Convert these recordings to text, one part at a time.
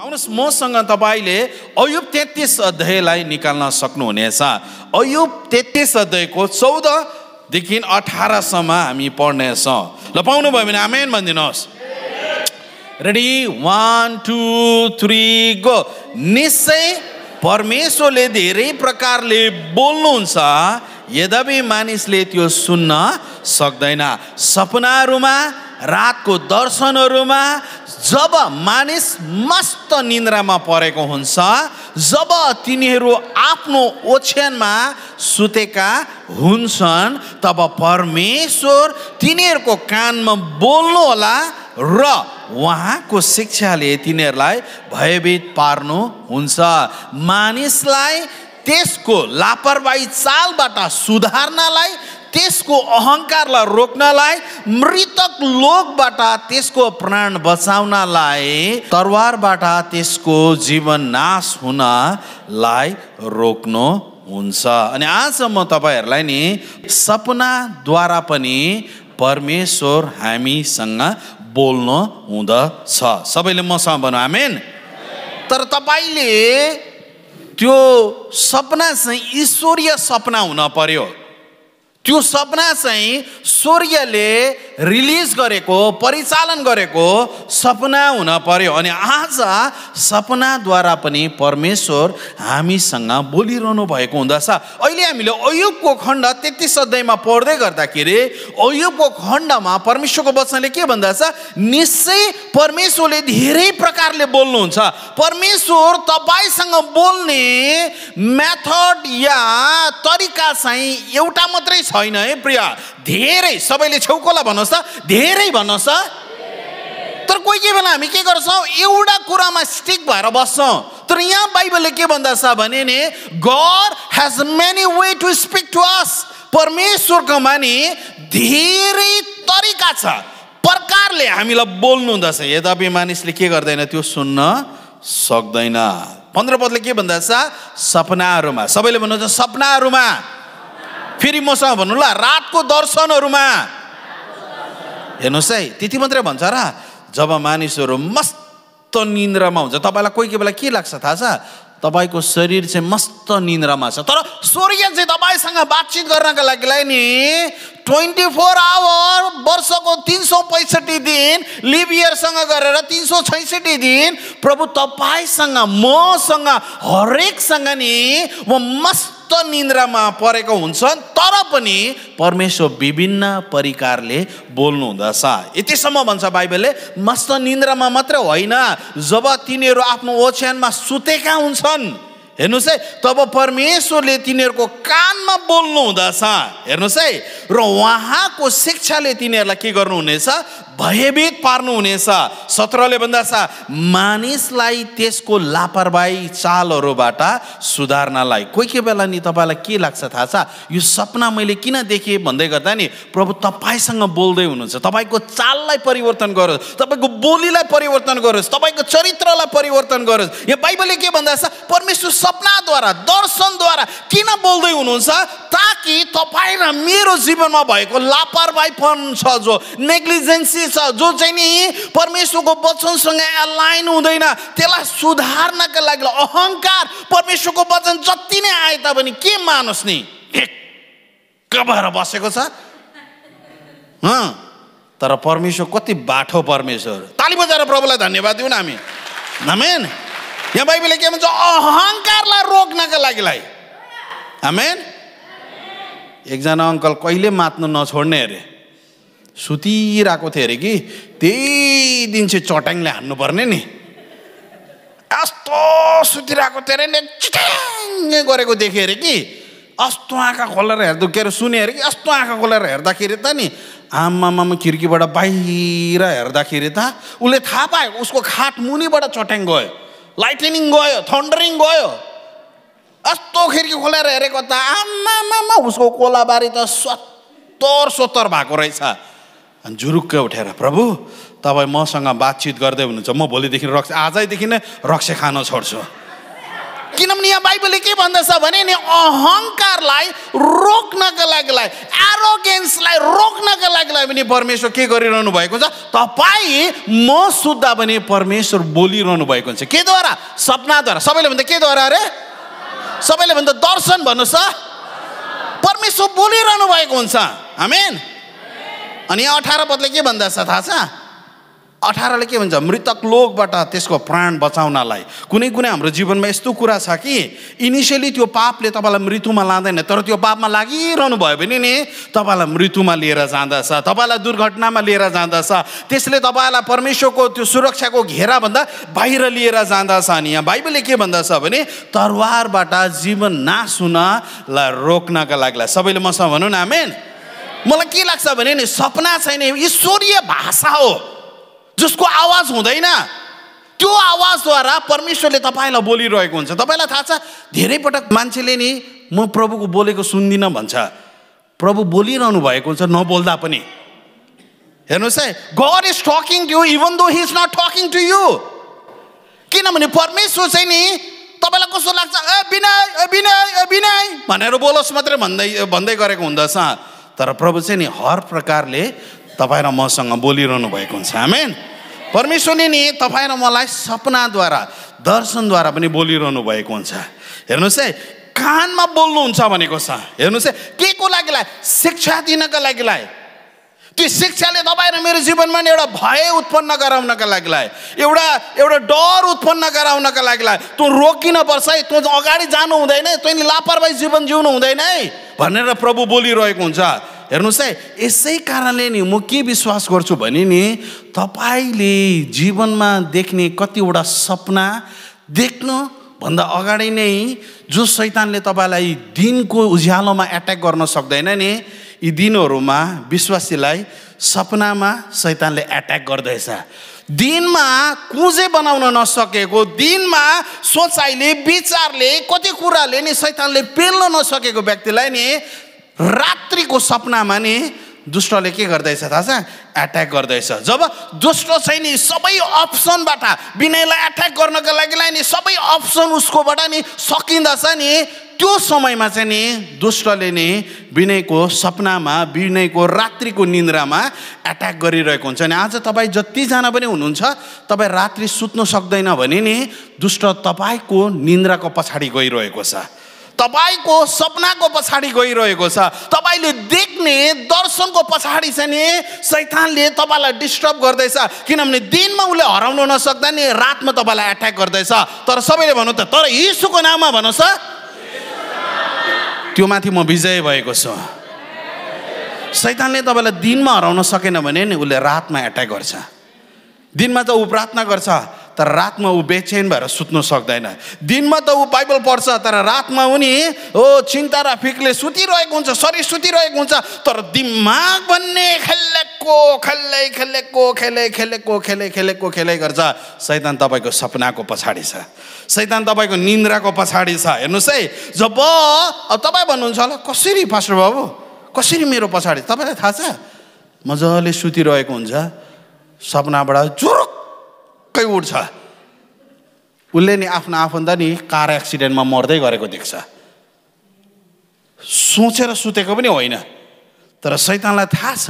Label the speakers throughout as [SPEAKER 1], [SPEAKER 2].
[SPEAKER 1] आउनुहोस् मसँग तपाईँले अयुब तेत्तिस अध्यायलाई निकाल्न सक्नुहुनेछ अयुब तेत्तिस अध्यायको चौधदेखि अठारसम्म हामी पढ्नेछौँ ल पाउनुभयो भने आमेन भनिदिनुहोस् ready one two three go निश्चय परमेश्वरले धेरै प्रकारले बोल्नुहुन्छ यद्यपि मानिसले त्यो सुन्न सक्दैन सपनाहरूमा रातको दर्शनहरूमा जब मानिस मस्त निन्द्रामा परेको हुन्छ जब तिनीहरू आफ्नो ओछ्यानमा सुतेका हुन्छन् तब परमेश्वर तिनीहरूको कानमा बोल्नु होला र उहाँको शिक्षाले तिनीहरूलाई भयभीत पार्नु हुन्छ मानिसलाई त्यसको लापरवाही चालबाट सुधार्नलाई त्यसको अहङ्कारलाई रोक्नलाई मृत मृतक लोकबाट त्यसको प्राण बचाउनलाई तरवारबाट त्यसको जीवन नाश हुनलाई रोक्नु हुन्छ अनि आज म तपाईँहरूलाई नि सपनाद्वारा पनि परमेश्वर हामीसँग बोल्नु हुँदछ सबैले मसँग भनौँ आमेन तर तपाईँले त्यो सपना चाहिँ ईश्वरीय सपना हुन पर्यो त्यो सपना चाहिँ सूर्यले रिलिज गरेको परिचालन गरेको सपना हुन पर्यो अनि आज सपनाद्वारा पनि परमेश्वर हामीसँग बोलिरहनु भएको हुँदछ अहिले हामीले अयुबको खण्ड त्यति सधैँमा पढ्दै गर्दाखेरि अयुबको खण्डमा परमेश्वरको वचनले के भन्दछ निश्चय परमेश्वरले धेरै प्रकारले बोल्नुहुन्छ परमेश्वर तपाईँसँग बोल्ने मेथड या तरिका चाहिँ एउटा मात्रै छैन है प्रिय धेरै सबैले छेउकोलाई भन्नुहोस् त धेरै भन्नुहोस् त तर कोही कोही बेला हामी के गर्छौँ एउटा कुरामा स्टिक भएर बस्छौँ तर यहाँ बाइबलले के भन्दछ भने नि God has many way to speak to us परमेश्वरकोमा नि धेरै तरिका छ प्रकारले हामीलाई बोल्नु हुँदछ यद्यपि मानिसले के गर्दैन त्यो सुन्न सक्दैन पन्ध्र पदले के भन्दछ सपनाहरूमा सबैले भन्नुहुन्छ सपनाहरूमा फेरि मसँग भन्नु ल रातको दर्शनहरूमा हेर्नुहोस् है त्यति मात्रै भन्छ र जब मानिसहरू मस्त निन्द्रामा हुन्छ तपाईँलाई कोही कोही बेला के लाग्छ थाहा छ तपाईँको शरीर चाहिँ मस्त निन्द्रामा छ तर सूर्य चाहिँ तपाईँसँग बातचित गर्नका लागि नि ट्वेन्टी फोर आवर वर्षको तिन सौ पैँसठी दिन लिभ इयरसँग गरेर तिन सौ छैसठी दिन प्रभु तपाईँसँग मसँग हरेकसँग नि म मस्त मस्त निन्द्रामा परेको हुन्छन् तर पनि परमेश्वर विभिन्न परिकारले बोल्नु हुँदछ यतिसम्म भन्छ बाइबलले मस्त निन्द्रामा मात्र होइन जब तिनीहरू आफ्नो ओछ्यानमा सुतेका हुन्छन् हेर्नुहोस् है तब परमेश्वरले तिनीहरूको कानमा बोल्नु हुँदछ हेर्नुहोस् है र उहाँको शिक्षाले तिनीहरूलाई के गर्नुहुनेछ भयभीत पार्नुहुनेछ सत्रले भन्दा छ मानिसलाई त्यसको लापरवाही चालहरूबाट सुधार्नलाई कोही कोही बेला नि तपाईँलाई के लाग्छ थाहा छ यो सपना मैले किन देखेँ भन्दै गर्दा नि प्रभु तपाईँसँग बोल्दै हुनुहुन्छ तपाईँको चाललाई परिवर्तन गरोस् तपाईँको बोलीलाई परिवर्तन गरोस् तपाईँको चरित्रलाई परिवर्तन गरोस् यो बाइबलले के छ परमेश्वर सपनाद्वारा दर्शनद्वारा किन बोल्दै हुनुहुन्छ ताकि तपाईँ र मेरो जीवनमा भएको लापरवाहीपन छ जो नेग्लिजेन्सी छ जो चाहिँ नि परमेश्वरको वचनसँग एलाइन हुँदैन त्यसलाई सुधार्नका लागि अहङ्कार परमेश्वरको वचन जति नै आए तापनि के मानोस् नि भएर बसेको छ तर परमेश्वर कति बाठो परमेश्वर ताली बजाएर प्रभुलाई धन्यवाद दिउँ न हामी नमेन यहाँ बाइबलले के भन्छ अहङ्कारलाई रोक्नका लागिलाई आमेन एकजना अङ्कल कहिले मात्नु नछोड्ने अरे सुतिरहेको थियो अरे कि त्यही दिन चाहिँ चट्याङले हान्नुपर्ने नि यस्तो सुतिरहेको थियो अरे नि चिट्याङ गरेको देखेँ अरे कि अस्तो आँखा खोलेर हेर्दा के अरे सुने अरे कि यस्तो आँखा खोलेर हेर्दाखेरि त नि आमामा खिर्कीबाट बाहिर हेर्दाखेरि त उसले थाहा पायो उसको खाट मुनिबाट चट्याङ गयो लाइटनिङ गयो थन्डरिङ गयो यस्तो खिर्की खोलेर हेरेको त आमामामा उसको कोलाबारी त स्वत्तर स्वत्तर भएको रहेछ अनि झुरुक्कै उठेर प्रभु तपाईँ मसँग बातचित गर्दै हुनुहुन्छ म भोलिदेखि रक्सी आजैदेखि नै रक्सी खान छोड्छु किनभने यहाँ बाइबलले के भन्दछ भने नि अहङ्कारलाई रोक्नको लागिलाई एरोगेन्सलाई रोक्नको लागिलाई पनि परमेश्वर के गरिरहनु भएको छ तपाईँ म सुत्दा पनि परमेश्वर बोलिरहनु भएको हुन्छ केद्वारा सपनाद्वारा सबैले भन्दा केद्वारा अरे सबैले भन्दा दर्शन भन्नुहोस् त परमेश्वर बोलिरहनु भएको हुन्छ हामी अनि अठार पदले के भन्दा थाहा छ अठारले के भन्छ मृतक लोकबाट त्यसको प्राण बचाउनलाई कुनै कुनै हाम्रो जीवनमा यस्तो कुरा छ कि इनिसियली त्यो पापले तपाईँलाई मृत्युमा लाँदैन तर त्यो पापमा लागिरहनु भयो भने नि तपाईँलाई मृत्युमा लिएर जाँदछ तपाईँलाई दुर्घटनामा लिएर जाँदछ त्यसले तपाईँलाई परमेश्वरको त्यो सुरक्षाको घेराभन्दा बाहिर लिएर जाँदछ अनि यहाँ बाइबलले के भन्दछ भने तरवारबाट जीवन नाश हुनलाई रोक्नका लागि सबैले मसँग भनौँ न आमेन मलाई के लाग्छ भने नि सपना छैन ईश्वरीय भाषा हो जसको आवाज हुँदैन त्यो आवाजद्वारा परमेश्वरले तपाईँलाई बोलिरहेको हुन्छ तपाईँलाई थाहा छ धेरै पटक मान्छेले नि म प्रभुको बोलेको सुन्दिनँ भन्छ प्रभु बोलिरहनु भएको हुन्छ नबोल्दा पनि हेर्नुहोस् है God is talking to you even though he is not talking to you किनभने परमेश्वर चाहिँ नि तपाईँलाई कस्तो लाग्छ ए विनय ए विनय ए विनय भनेर बोलोस् मात्रै भन्दै भन्दै गरेको हुँदछ तर प्रभु चाहिँ नि हर प्रकारले तपाईँ र मसँग बोलिरहनु भएको हुन्छ हामी परमेश्वरले नि तपाईँ र मलाई सपनाद्वारा दर्शनद्वारा पनि बोलिरहनु भएको हुन्छ हेर्नुहोस् है कानमा बोल्नुहुन्छ भनेको छ हेर्नुहोस् है के को लागि शिक्षा दिनका लागि त्यो शिक्षाले तपाईँ र मेरो जीवनमा नि एउटा भय उत्पन्न गराउनका लागि एउटा एउटा डर उत्पन्न गराउनका लागि तँ रोकिन पर्छ है तँ अगाडि जानु हुँदैन तैँले लापरवाही जीवन जिउनु हुँदैन है भनेर प्रभु बोलिरहेको हुन्छ हेर्नुहोस् है यसै कारणले नि म के विश्वास गर्छु भने नि तपाईँले जीवनमा देख्ने कतिवटा सपना देख्नु भन्दा अगाडि नै जो शैतानले तपाईँलाई दिनको उज्यालोमा एट्याक गर्न सक्दैन नि यी दिनहरूमा विश्वासीलाई सपनामा सैतानले एट्याक गर्दैछ दिनमा कुजे बनाउन नसकेको दिनमा सोचाइले विचारले कति कुराले नि शैतानले पेल्न नसकेको व्यक्तिलाई नि रात्रिको सपनामा नि दुष्टले के गर्दैछ थाहा छ एट्याक गर्दैछ जब दुष्ट चाहिँ नि सबै अप्सनबाट विनयलाई एट्याक गर्नको लागि नि सबै अप्सन उसकोबाट नि सकिँदछ नि त्यो समयमा चाहिँ नि दुष्टले नि विनयको सपनामा विनयको रात्रिको निन्द्रामा एट्याक गरिरहेको हुन्छ नि आज तपाईँ जतिजना पनि हुनुहुन्छ तपाईँ रात्रि सुत्नु सक्दैन भने नि दुष्ट तपाईँको निन्द्राको पछाडि गइरहेको छ तपाईँको सपनाको पछाडि गइरहेको छ तपाईँले देख्ने दर्शनको पछाडि चाहिँ नि सैतानले तपाईँलाई डिस्टर्ब गर्दैछ किनभने दिनमा उसले हराउनु नसक्दा नि रातमा तपाईँलाई एट्याक गर्दैछ तर सबैले भनौँ त तर यीशुको नाममा भन्नुहोस् त्यो माथि म विजय भएको छु सैतानले तपाईँलाई दिनमा हराउन सकेन भने नि उसले रातमा एट्याक गर्छ दिनमा त ऊ प्रार्थना गर्छ तर रातमा ऊ बेचेन भएर सुत्नु सक्दैन दिनमा त ऊ बाइबल पढ्छ तर रातमा उनी ओ चिन्ता र फिकले सुतिरहेको हुन्छ शरीर सुतिरहेको हुन्छ तर दिमाग भन्ने खेलेको खेल्दै खेलेको खेले खेलेको खेले खेलेको खेलै गर्छ सैतान तपाईँको सपनाको पछाडि छ सैतान तपाईँको निन्द्राको पछाडि छ हेर्नुहोस् है जब अब तपाईँ भन्नुहुन्छ होला कसरी फास्टर बाबु कसरी मेरो पछाडि तपाईँलाई थाहा छ मजाले सुतिरहेको हुन्छ सपनाबाट चुरुक्कै उठ्छ उसले नि आफ्नो आफन्त नि कार एक्सिडेन्टमा मर्दै गरेको देख्छ सोचेर सुतेको पनि होइन तर सैतानलाई थाहा छ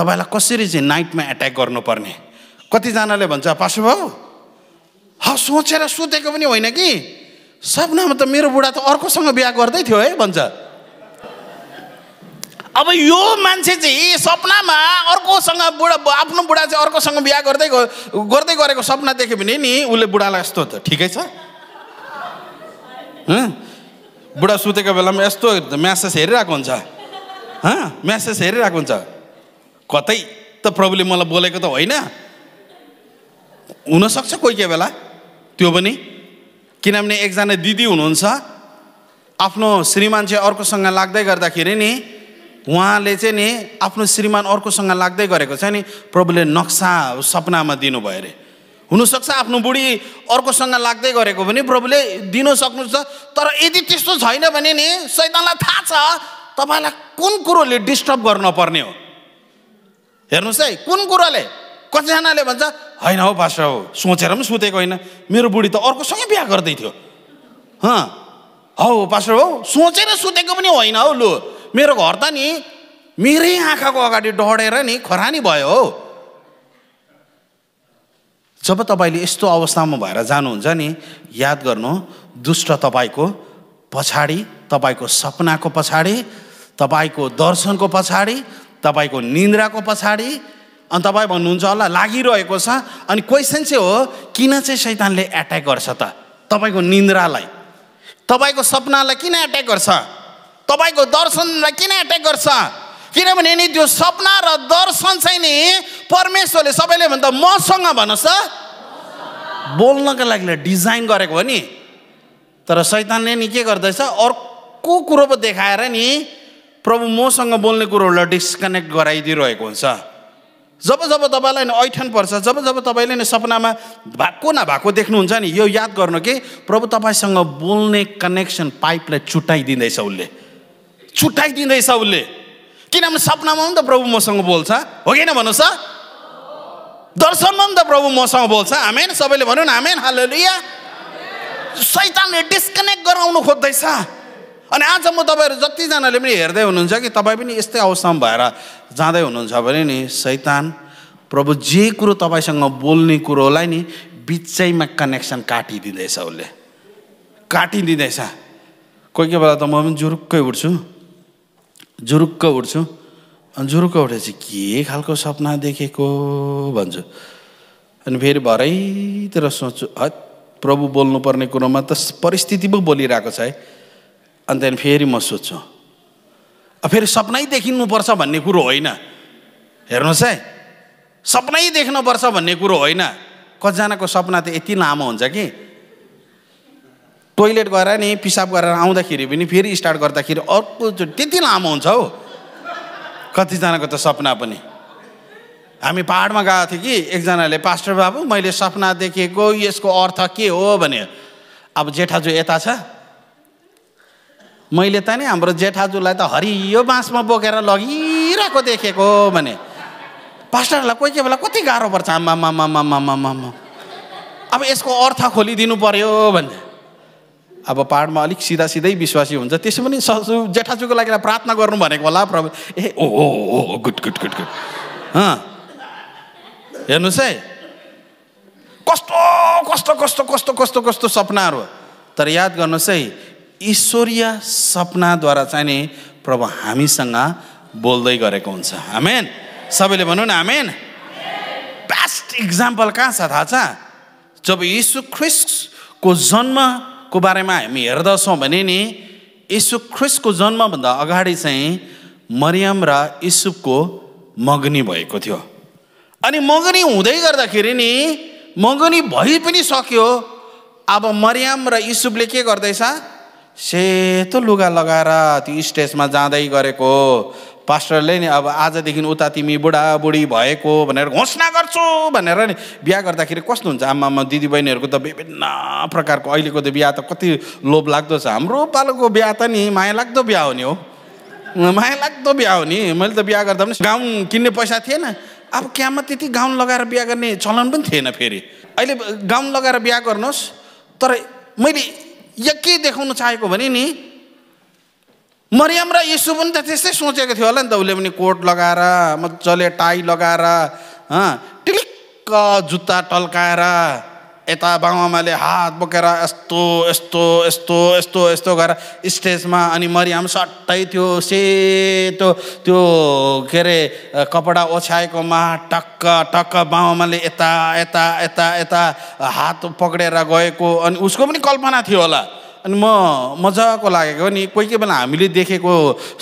[SPEAKER 1] तपाईँलाई कसरी चाहिँ नाइटमा एट्याक गर्नुपर्ने कतिजनाले भन्छ पासु भाउ ह सोचेर सुतेको पनि होइन कि सपनामा त मेरो बुढा त अर्कोसँग बिहा गर्दै थियो है भन्छ अब यो मान्छे चाहिँ सपनामा अर्कोसँग बुढा आफ्नो बुढा चाहिँ अर्कोसँग बिहा गर्दै गर्दै गरेको सपना देख्यो भने नि उसले बुढालाई यस्तो त ठिकै छ बुढा सुतेको बेलामा यस्तो म्यासेज हेरिरहेको हुन्छ म्यासेज हेरिरहेको हुन्छ कतै त प्रभुले मलाई बोलेको त होइन हुनसक्छ कोही कोही बेला त्यो पनि किनभने एकजना दिदी हुनुहुन्छ आफ्नो श्रीमान चाहिँ अर्कोसँग लाग्दै गर्दाखेरि नि उहाँले चाहिँ नि आफ्नो श्रीमान अर्कोसँग लाग्दै गरेको छ नि प्रभुले नक्सा सपनामा दिनुभयो अरे हुनसक्छ आफ्नो बुढी अर्कोसँग लाग्दै गरेको पनि प्रभुले दिनु सक्नुहुन्छ तर यदि त्यस्तो छैन भने नि सैतनलाई थाहा छ तपाईँलाई कुन कुरोले डिस्टर्ब गर्न पर्ने हो हेर्नुहोस् है कुन कुरोले कतिजनाले भन्छ होइन हौ भाषा हो सोचेर पनि सुतेको होइन मेरो बुढी त अर्कोसँगै बिहा गर्दै थियो हँ हौ भाषा हो सोचेर सुतेको पनि होइन हौ लु मेरो घर त नि मेरै आँखाको अगाडि डढेर नि खरानी भयो हो जब तपाईँले यस्तो अवस्थामा भएर जानुहुन्छ नि याद गर्नु दुष्ट तपाईँको पछाडि तपाईँको सपनाको पछाडि तपाईँको दर्शनको पछाडि तपाईँको निन्द्राको पछाडि अनि तपाईँ भन्नुहुन्छ होला लागिरहेको छ अनि क्वेसन चाहिँ हो किन चाहिँ सैतानले एट्याक गर्छ त तपाईँको निन्द्रालाई तपाईँको सपनालाई किन एट्याक गर्छ तपाईँको दर्शनलाई किन एट्याक गर्छ किनभने नि त्यो सपना र दर्शन चाहिँ नि परमेश्वरले सबैले भन्दा मसँग भन्नुहोस् त बोल्नका लागि डिजाइन गरेको हो नि तर शैतानले नि के गर्दैछ अर्को कुरो पो देखाएर नि प्रभु मसँग बोल्ने कुरोहरूलाई डिस्कनेक्ट गराइदिइरहेको हुन्छ जब जब तपाईँलाई नि ऐठन पर्छ जब जब तपाईँले नि सपनामा भएको न भएको देख्नुहुन्छ नि यो याद गर्नु कि प्रभु तपाईँसँग बोल्ने कनेक्सन पाइपलाई चुटाइदिँदैछ उसले छुट्याइदिँदैछ उसले किनभने सपनामा पनि त प्रभु मसँग बोल्छ हो कि भन्नुहोस् त दर्शनमा पनि त प्रभु मसँग बोल्छ हामी सबैले भनौँ न आमेन हालेलुया सैतानले डिस्कनेक्ट गराउनु खोज्दैछ अनि आज म तपाईँहरू जतिजनाले पनि हेर्दै हुनुहुन्छ कि तपाईँ पनि यस्तै अवस्थामा भएर जाँदै हुनुहुन्छ भने नि सैतान प्रभु जे कुरो तपाईँसँग बोल्ने कुरोलाई नि बिचैमा कनेक्सन काटिदिँदैछ उसले काटिदिँदैछ कोही कोही बेला त म पनि जुरुक्कै उठ्छु जुरुक्क उठ्छु अनि जुरुक्क उठेपछि के खालको सपना देखेको भन्छु अनि फेरि भरैतिर सोच्छु है प्रभु बोल्नुपर्ने कुरोमा त परिस्थिति पो बोलिरहेको छ है अनि त्यहाँदेखि फेरि म सोध्छु फेरि सपनै देखिनुपर्छ भन्ने कुरो होइन हेर्नुहोस् है सपनै देख्नुपर्छ भन्ने कुरो होइन कतिजनाको सपना त यति लामो हुन्छ कि टोइलेट गरेर नि पिसाब गरेर आउँदाखेरि पनि फेरि स्टार्ट गर्दाखेरि अर्कोचोटि त्यति लामो हुन्छ हौ कतिजनाको त सपना पनि हामी पाहाडमा गएको थियौँ कि एकजनाले पास्टर बाबु मैले सपना देखेको यसको अर्थ के हो भने अब जेठाजु यता छ मैले त नि हाम्रो जेठाजुलाई त हरियो बाँसमा बोकेर लगिरहेको देखेको भने पास्टरहरूलाई कोही कोही बेला कति गाह्रो पर्छ आमा मामा मामा मामा अब यसको अर्थ खोलिदिनु पर्यो भने अब पाहाडमा अलिक सिधा सिधै विश्वासी हुन्छ त्यसो पनि ससु जेठाजुको लागि प्रार्थना गर्नु भनेको होला प्रभु ए ओ हो गुड गुड गुड गुड हेर्नुहोस् है कस्तो कस्तो कस्तो कस्तो कस्तो कस्तो सपनाहरू तर याद गर्नुहोस् है ईश्वरीय सपनाद्वारा चाहिँ नि प्रभु हामीसँग बोल्दै गरेको हुन्छ हामेन सबैले भनौँ न हामेन बेस्ट इक्जाम्पल कहाँ छ थाहा छ जब यीशु ख्रिस्टको जन्म को बारेमा हामी हेर्दछौँ भने नि यसु ख्रिसको जन्मभन्दा अगाडि चाहिँ मरियम र इसुपको मगनी भएको थियो अनि मगनी हुँदै गर्दाखेरि नि मगनी भइ पनि सक्यो अब मरियम र इसुपले के गर्दैछ सेतो लुगा लगाएर त्यो स्टेजमा जाँदै गरेको पास्टरले नि अब आजदेखि उता तिमी बुढाबुढी भएको भनेर घोषणा गर्छु भनेर नि बिहा गर्दाखेरि कस्तो हुन्छ आमा आमामा दिदीबहिनीहरूको त विभिन्न प्रकारको अहिलेको त बिहा त कति लोभ लाग्दो छ हाम्रो पालोको बिहा त नि माया लाग्दो बिहा हो नि हो माया लाग्दो बिहा हो नि मैले त बिहा गर्दा पनि गाउन किन्ने पैसा थिएन अब क्यामा त्यति गाउन लगाएर बिहा गर्ने चलन पनि थिएन फेरि अहिले गाउन लगाएर बिहा गर्नुहोस् तर मैले या के देखाउन चाहेको भने नि मरियम र यसो पनि त त्यस्तै सोचेको थियो होला नि त उसले पनि कोट लगाएर मजाले टाई लगाएर टिलिक्क जुत्ता टल्काएर यता बाबुआमाले हात बोकेर यस्तो यस्तो यस्तो यस्तो यस्तो गरेर स्टेजमा अनि मरियाम सट्टै त्यो सेतो त्यो के अरे कपडा ओछ्याएकोमा टक्क टक्क बाबुआमाले यता यता यता यता हात पक्रेर गएको अनि उसको पनि कल्पना थियो होला अनि म मजाको लागेको नि कोही कोही बेला हामीले देखेको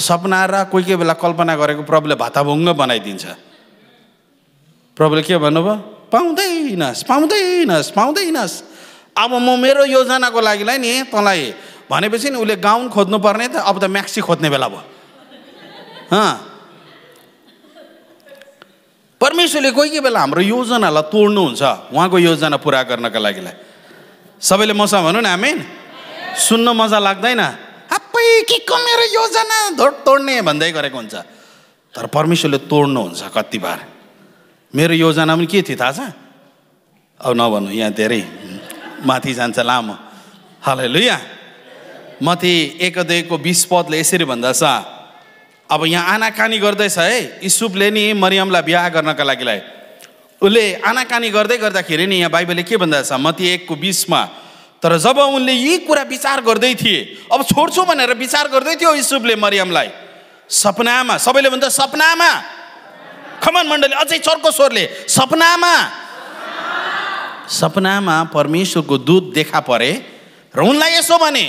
[SPEAKER 1] सपना र कोही कोही बेला कल्पना गरेको प्रभुले भाताभुङ्ग बनाइदिन्छ प्रभुले के भन्नुभयो पाउँदैनस् पाउँदैनस् पाउँदैनस् अब म मेरो योजनाको लागिलाई नि तँलाई भनेपछि नि उसले गाउन खोज्नुपर्ने त अब त म्याक्सी खोज्ने बेला भयो परमेश्वरले कोही कोही बेला हाम्रो योजनालाई तोड्नुहुन्छ उहाँको योजना पुरा गर्नका लागिलाई सबैले मसँग भनौँ न हामी सुन्न मजा लाग्दैन आफै के को मेरो योजना तोड्ने भन्दै गरेको हुन्छ तर परमेश्वरले तोड्नुहुन्छ कति बार मेरो योजना पनि के थियो थाहा छ अब नभन्नु यहाँ धेरै माथि जान्छ लामो हालै लु यहाँ एक एकदयको बिस पदले यसरी भन्दा छ अब यहाँ आनाकानी गर्दैछ है इसुपले नि मरियमलाई बिहा गर्नका लागिलाई उसले आनाकानी गर्दै गर्दाखेरि नि यहाँ बाइबलले के छ मती एकको बिसमा तर जब उनले यी कुरा विचार गर्दै थिए अब छोड्छु भनेर विचार गर्दै थियो इसुपले मरियमलाई सपनामा सबैले भन्छ सपनामा खमन मण्डली अझै चर्को स्वरले सपनामा सपनामा परमेश्वरको दूत देखा परे र उनलाई यसो भने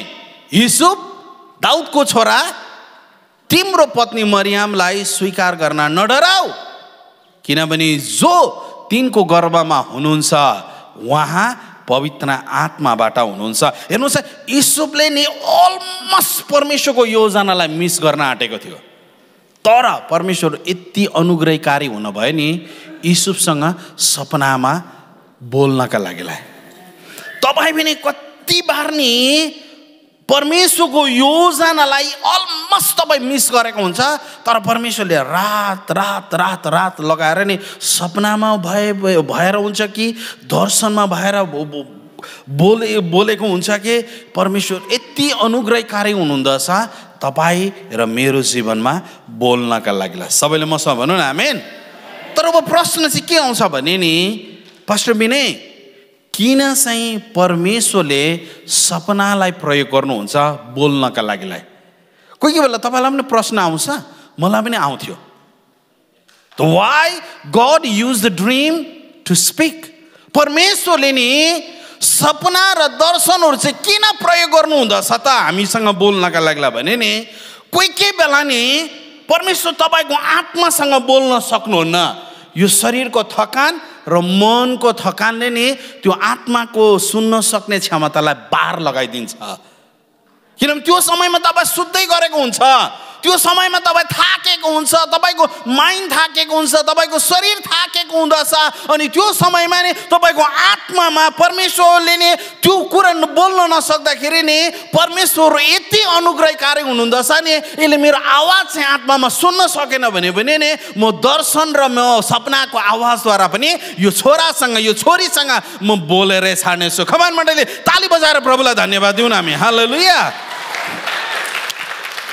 [SPEAKER 1] युसुफ दाउदको छोरा तिम्रो पत्नी मरियामलाई स्वीकार गर्न नडराऊ किनभने जो तिनको गर्वमा हुनुहुन्छ उहाँ पवित्र आत्माबाट हुनुहुन्छ हेर्नुहोस् युसुफले नि अलमोस्ट परमेश्वरको योजनालाई मिस गर्न आँटेको थियो तर परमेश्वर यति अनुग्रहकारी हुनुभयो नि युसुफसँग सपनामा बोल्नका लागि तपाईँ पनि कति बार नि परमेश्वरको योजनालाई अलमोस्ट तपाईँ मिस गरेको हुन्छ तर परमेश्वरले रात रात रात रात लगाएर नि सपनामा भए भएर हुन्छ कि दर्शनमा भएर बोले बोलेको हुन्छ कि परमेश्वर यति अनुग्रहकारी हुनुहुँदछ तपाईँ र मेरो जीवनमा बोल्नका लागि सबैले मसँग भनौँ न हामी तर अब प्रश्न चाहिँ के आउँछ भने नि पास्टर विनय किन चाहिँ परमेश्वरले सपनालाई प्रयोग गर्नुहुन्छ बोल्नका लागिलाई कोही कोही बेला तपाईँलाई पनि प्रश्न आउँछ मलाई पनि आउँथ्यो the why God use the dream to speak परमेश्वरले नि सपना र दर्शनहरू चाहिँ किन प्रयोग गर्नुहुँदछ त हामीसँग बोल्नका लागिला भने नि कोही कोही बेला नि परमेश्वर तपाईँको आत्मासँग बोल्न सक्नुहुन्न यो शरीरको थकान र मनको थकानले नि त्यो आत्माको सुन्न सक्ने क्षमतालाई बार लगाइदिन्छ किनभने त्यो समयमा तपाईँ सुत्दै गरेको हुन्छ त्यो समयमा तपाईँ थाकेको हुन्छ तपाईँको माइन्ड थाकेको हुन्छ तपाईँको शरीर थाकेको हुँदछ अनि त्यो समयमा नि तपाईँको आत्मामा परमेश्वरले नै त्यो कुरा बोल्न नसक्दाखेरि नि परमेश्वर यति अनुग्रहकारी हुनुहुँदछ नि यसले मेरो आवाज चाहिँ आत्मामा सुन्न सकेन भने पनि नि म दर्शन र म सपनाको आवाजद्वारा पनि यो छोरासँग यो छोरीसँग म बोलेरै छाड्नेछु खबर मण्डली ताली बजाएर प्रभुलाई धन्यवाद दिउँ न हामी हाल लुया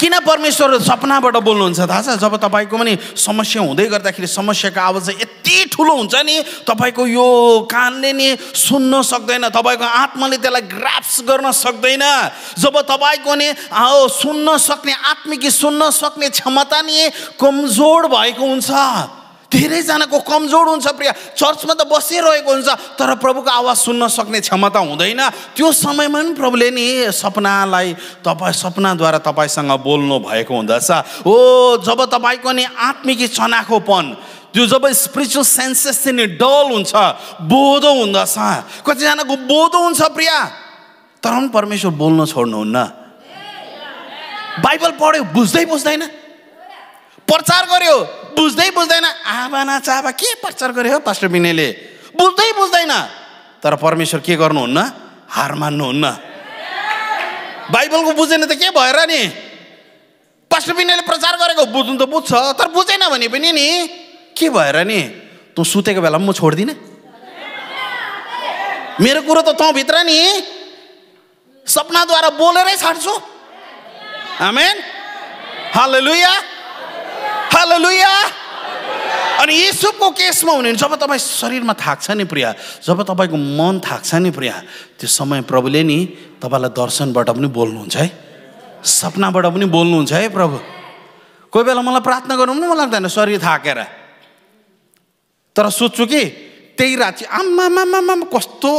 [SPEAKER 1] किन परमेश्वर सपनाबाट बोल्नुहुन्छ थाहा छ जब तपाईँको पनि समस्या हुँदै गर्दाखेरि समस्याको आवाज यति ठुलो हुन्छ नि तपाईँको यो कानले नि सुन्न सक्दैन तपाईँको आत्माले त्यसलाई ग्राप्स गर्न सक्दैन जब तपाईँको नि सुन्न सक्ने आत्मिकी सुन्न सक्ने क्षमता नि कमजोर भएको हुन्छ धेरैजनाको कमजोर हुन्छ प्रिय चर्चमा त बसिरहेको हुन्छ तर प्रभुको आवाज सुन्न सक्ने क्षमता हुँदैन त्यो समयमा पनि प्रभुले नि सपनालाई तपाईँ सपनाद्वारा तपाईँसँग बोल्नु भएको हुँदछ हो जब तपाईँको नि आत्मिक चनाखोपन त्यो जब स्पिरिचुअल सेन्सेस चाहिँ नि डल हुन्छ बोधो हुँदछ कतिजनाको बोधो हुन्छ प्रिया तर पनि परमेश्वर बोल्न छोड्नुहुन्न बाइबल पढ्यो बुझ्दै बुझ्दैन प्रचार गर्यो बुझ्दै बुझ्दैन आबाना चाबा के प्रचार गरे हो पास्टर विनयले बुझ्दै बुझ्दैन तर परमेश्वर के गर्नुहुन्न हार मान्नुहुन्न बाइबलको बुझेन त के भएर नि पास्टर विनयले प्रचार गरेको बुझ्नु त बुझ्छ तर बुझेन भने पनि नि के भएर नि तँ सुतेको बेला म छोड्दिनँ मेरो कुरो त भित्र नि सपनाद्वारा बोलेरै छाड्छु हामी हाल लुया हालेलुया अनि यसोको केसमा हुने जब तपाईँ शरीरमा थाक्छ नि प्रिया जब तपाईँको मन थाक्छ नि प्रिया त्यो समय प्रभुले नि तपाईँलाई दर्शनबाट पनि बोल्नुहुन्छ है सपनाबाट पनि बोल्नुहुन्छ है प्रभु कोही बेला मलाई प्रार्थना गर्नु पनि मन लाग्दैन शरीर थाकेर तर सोध्छु कि त्यही रात चाहिँ कस्तो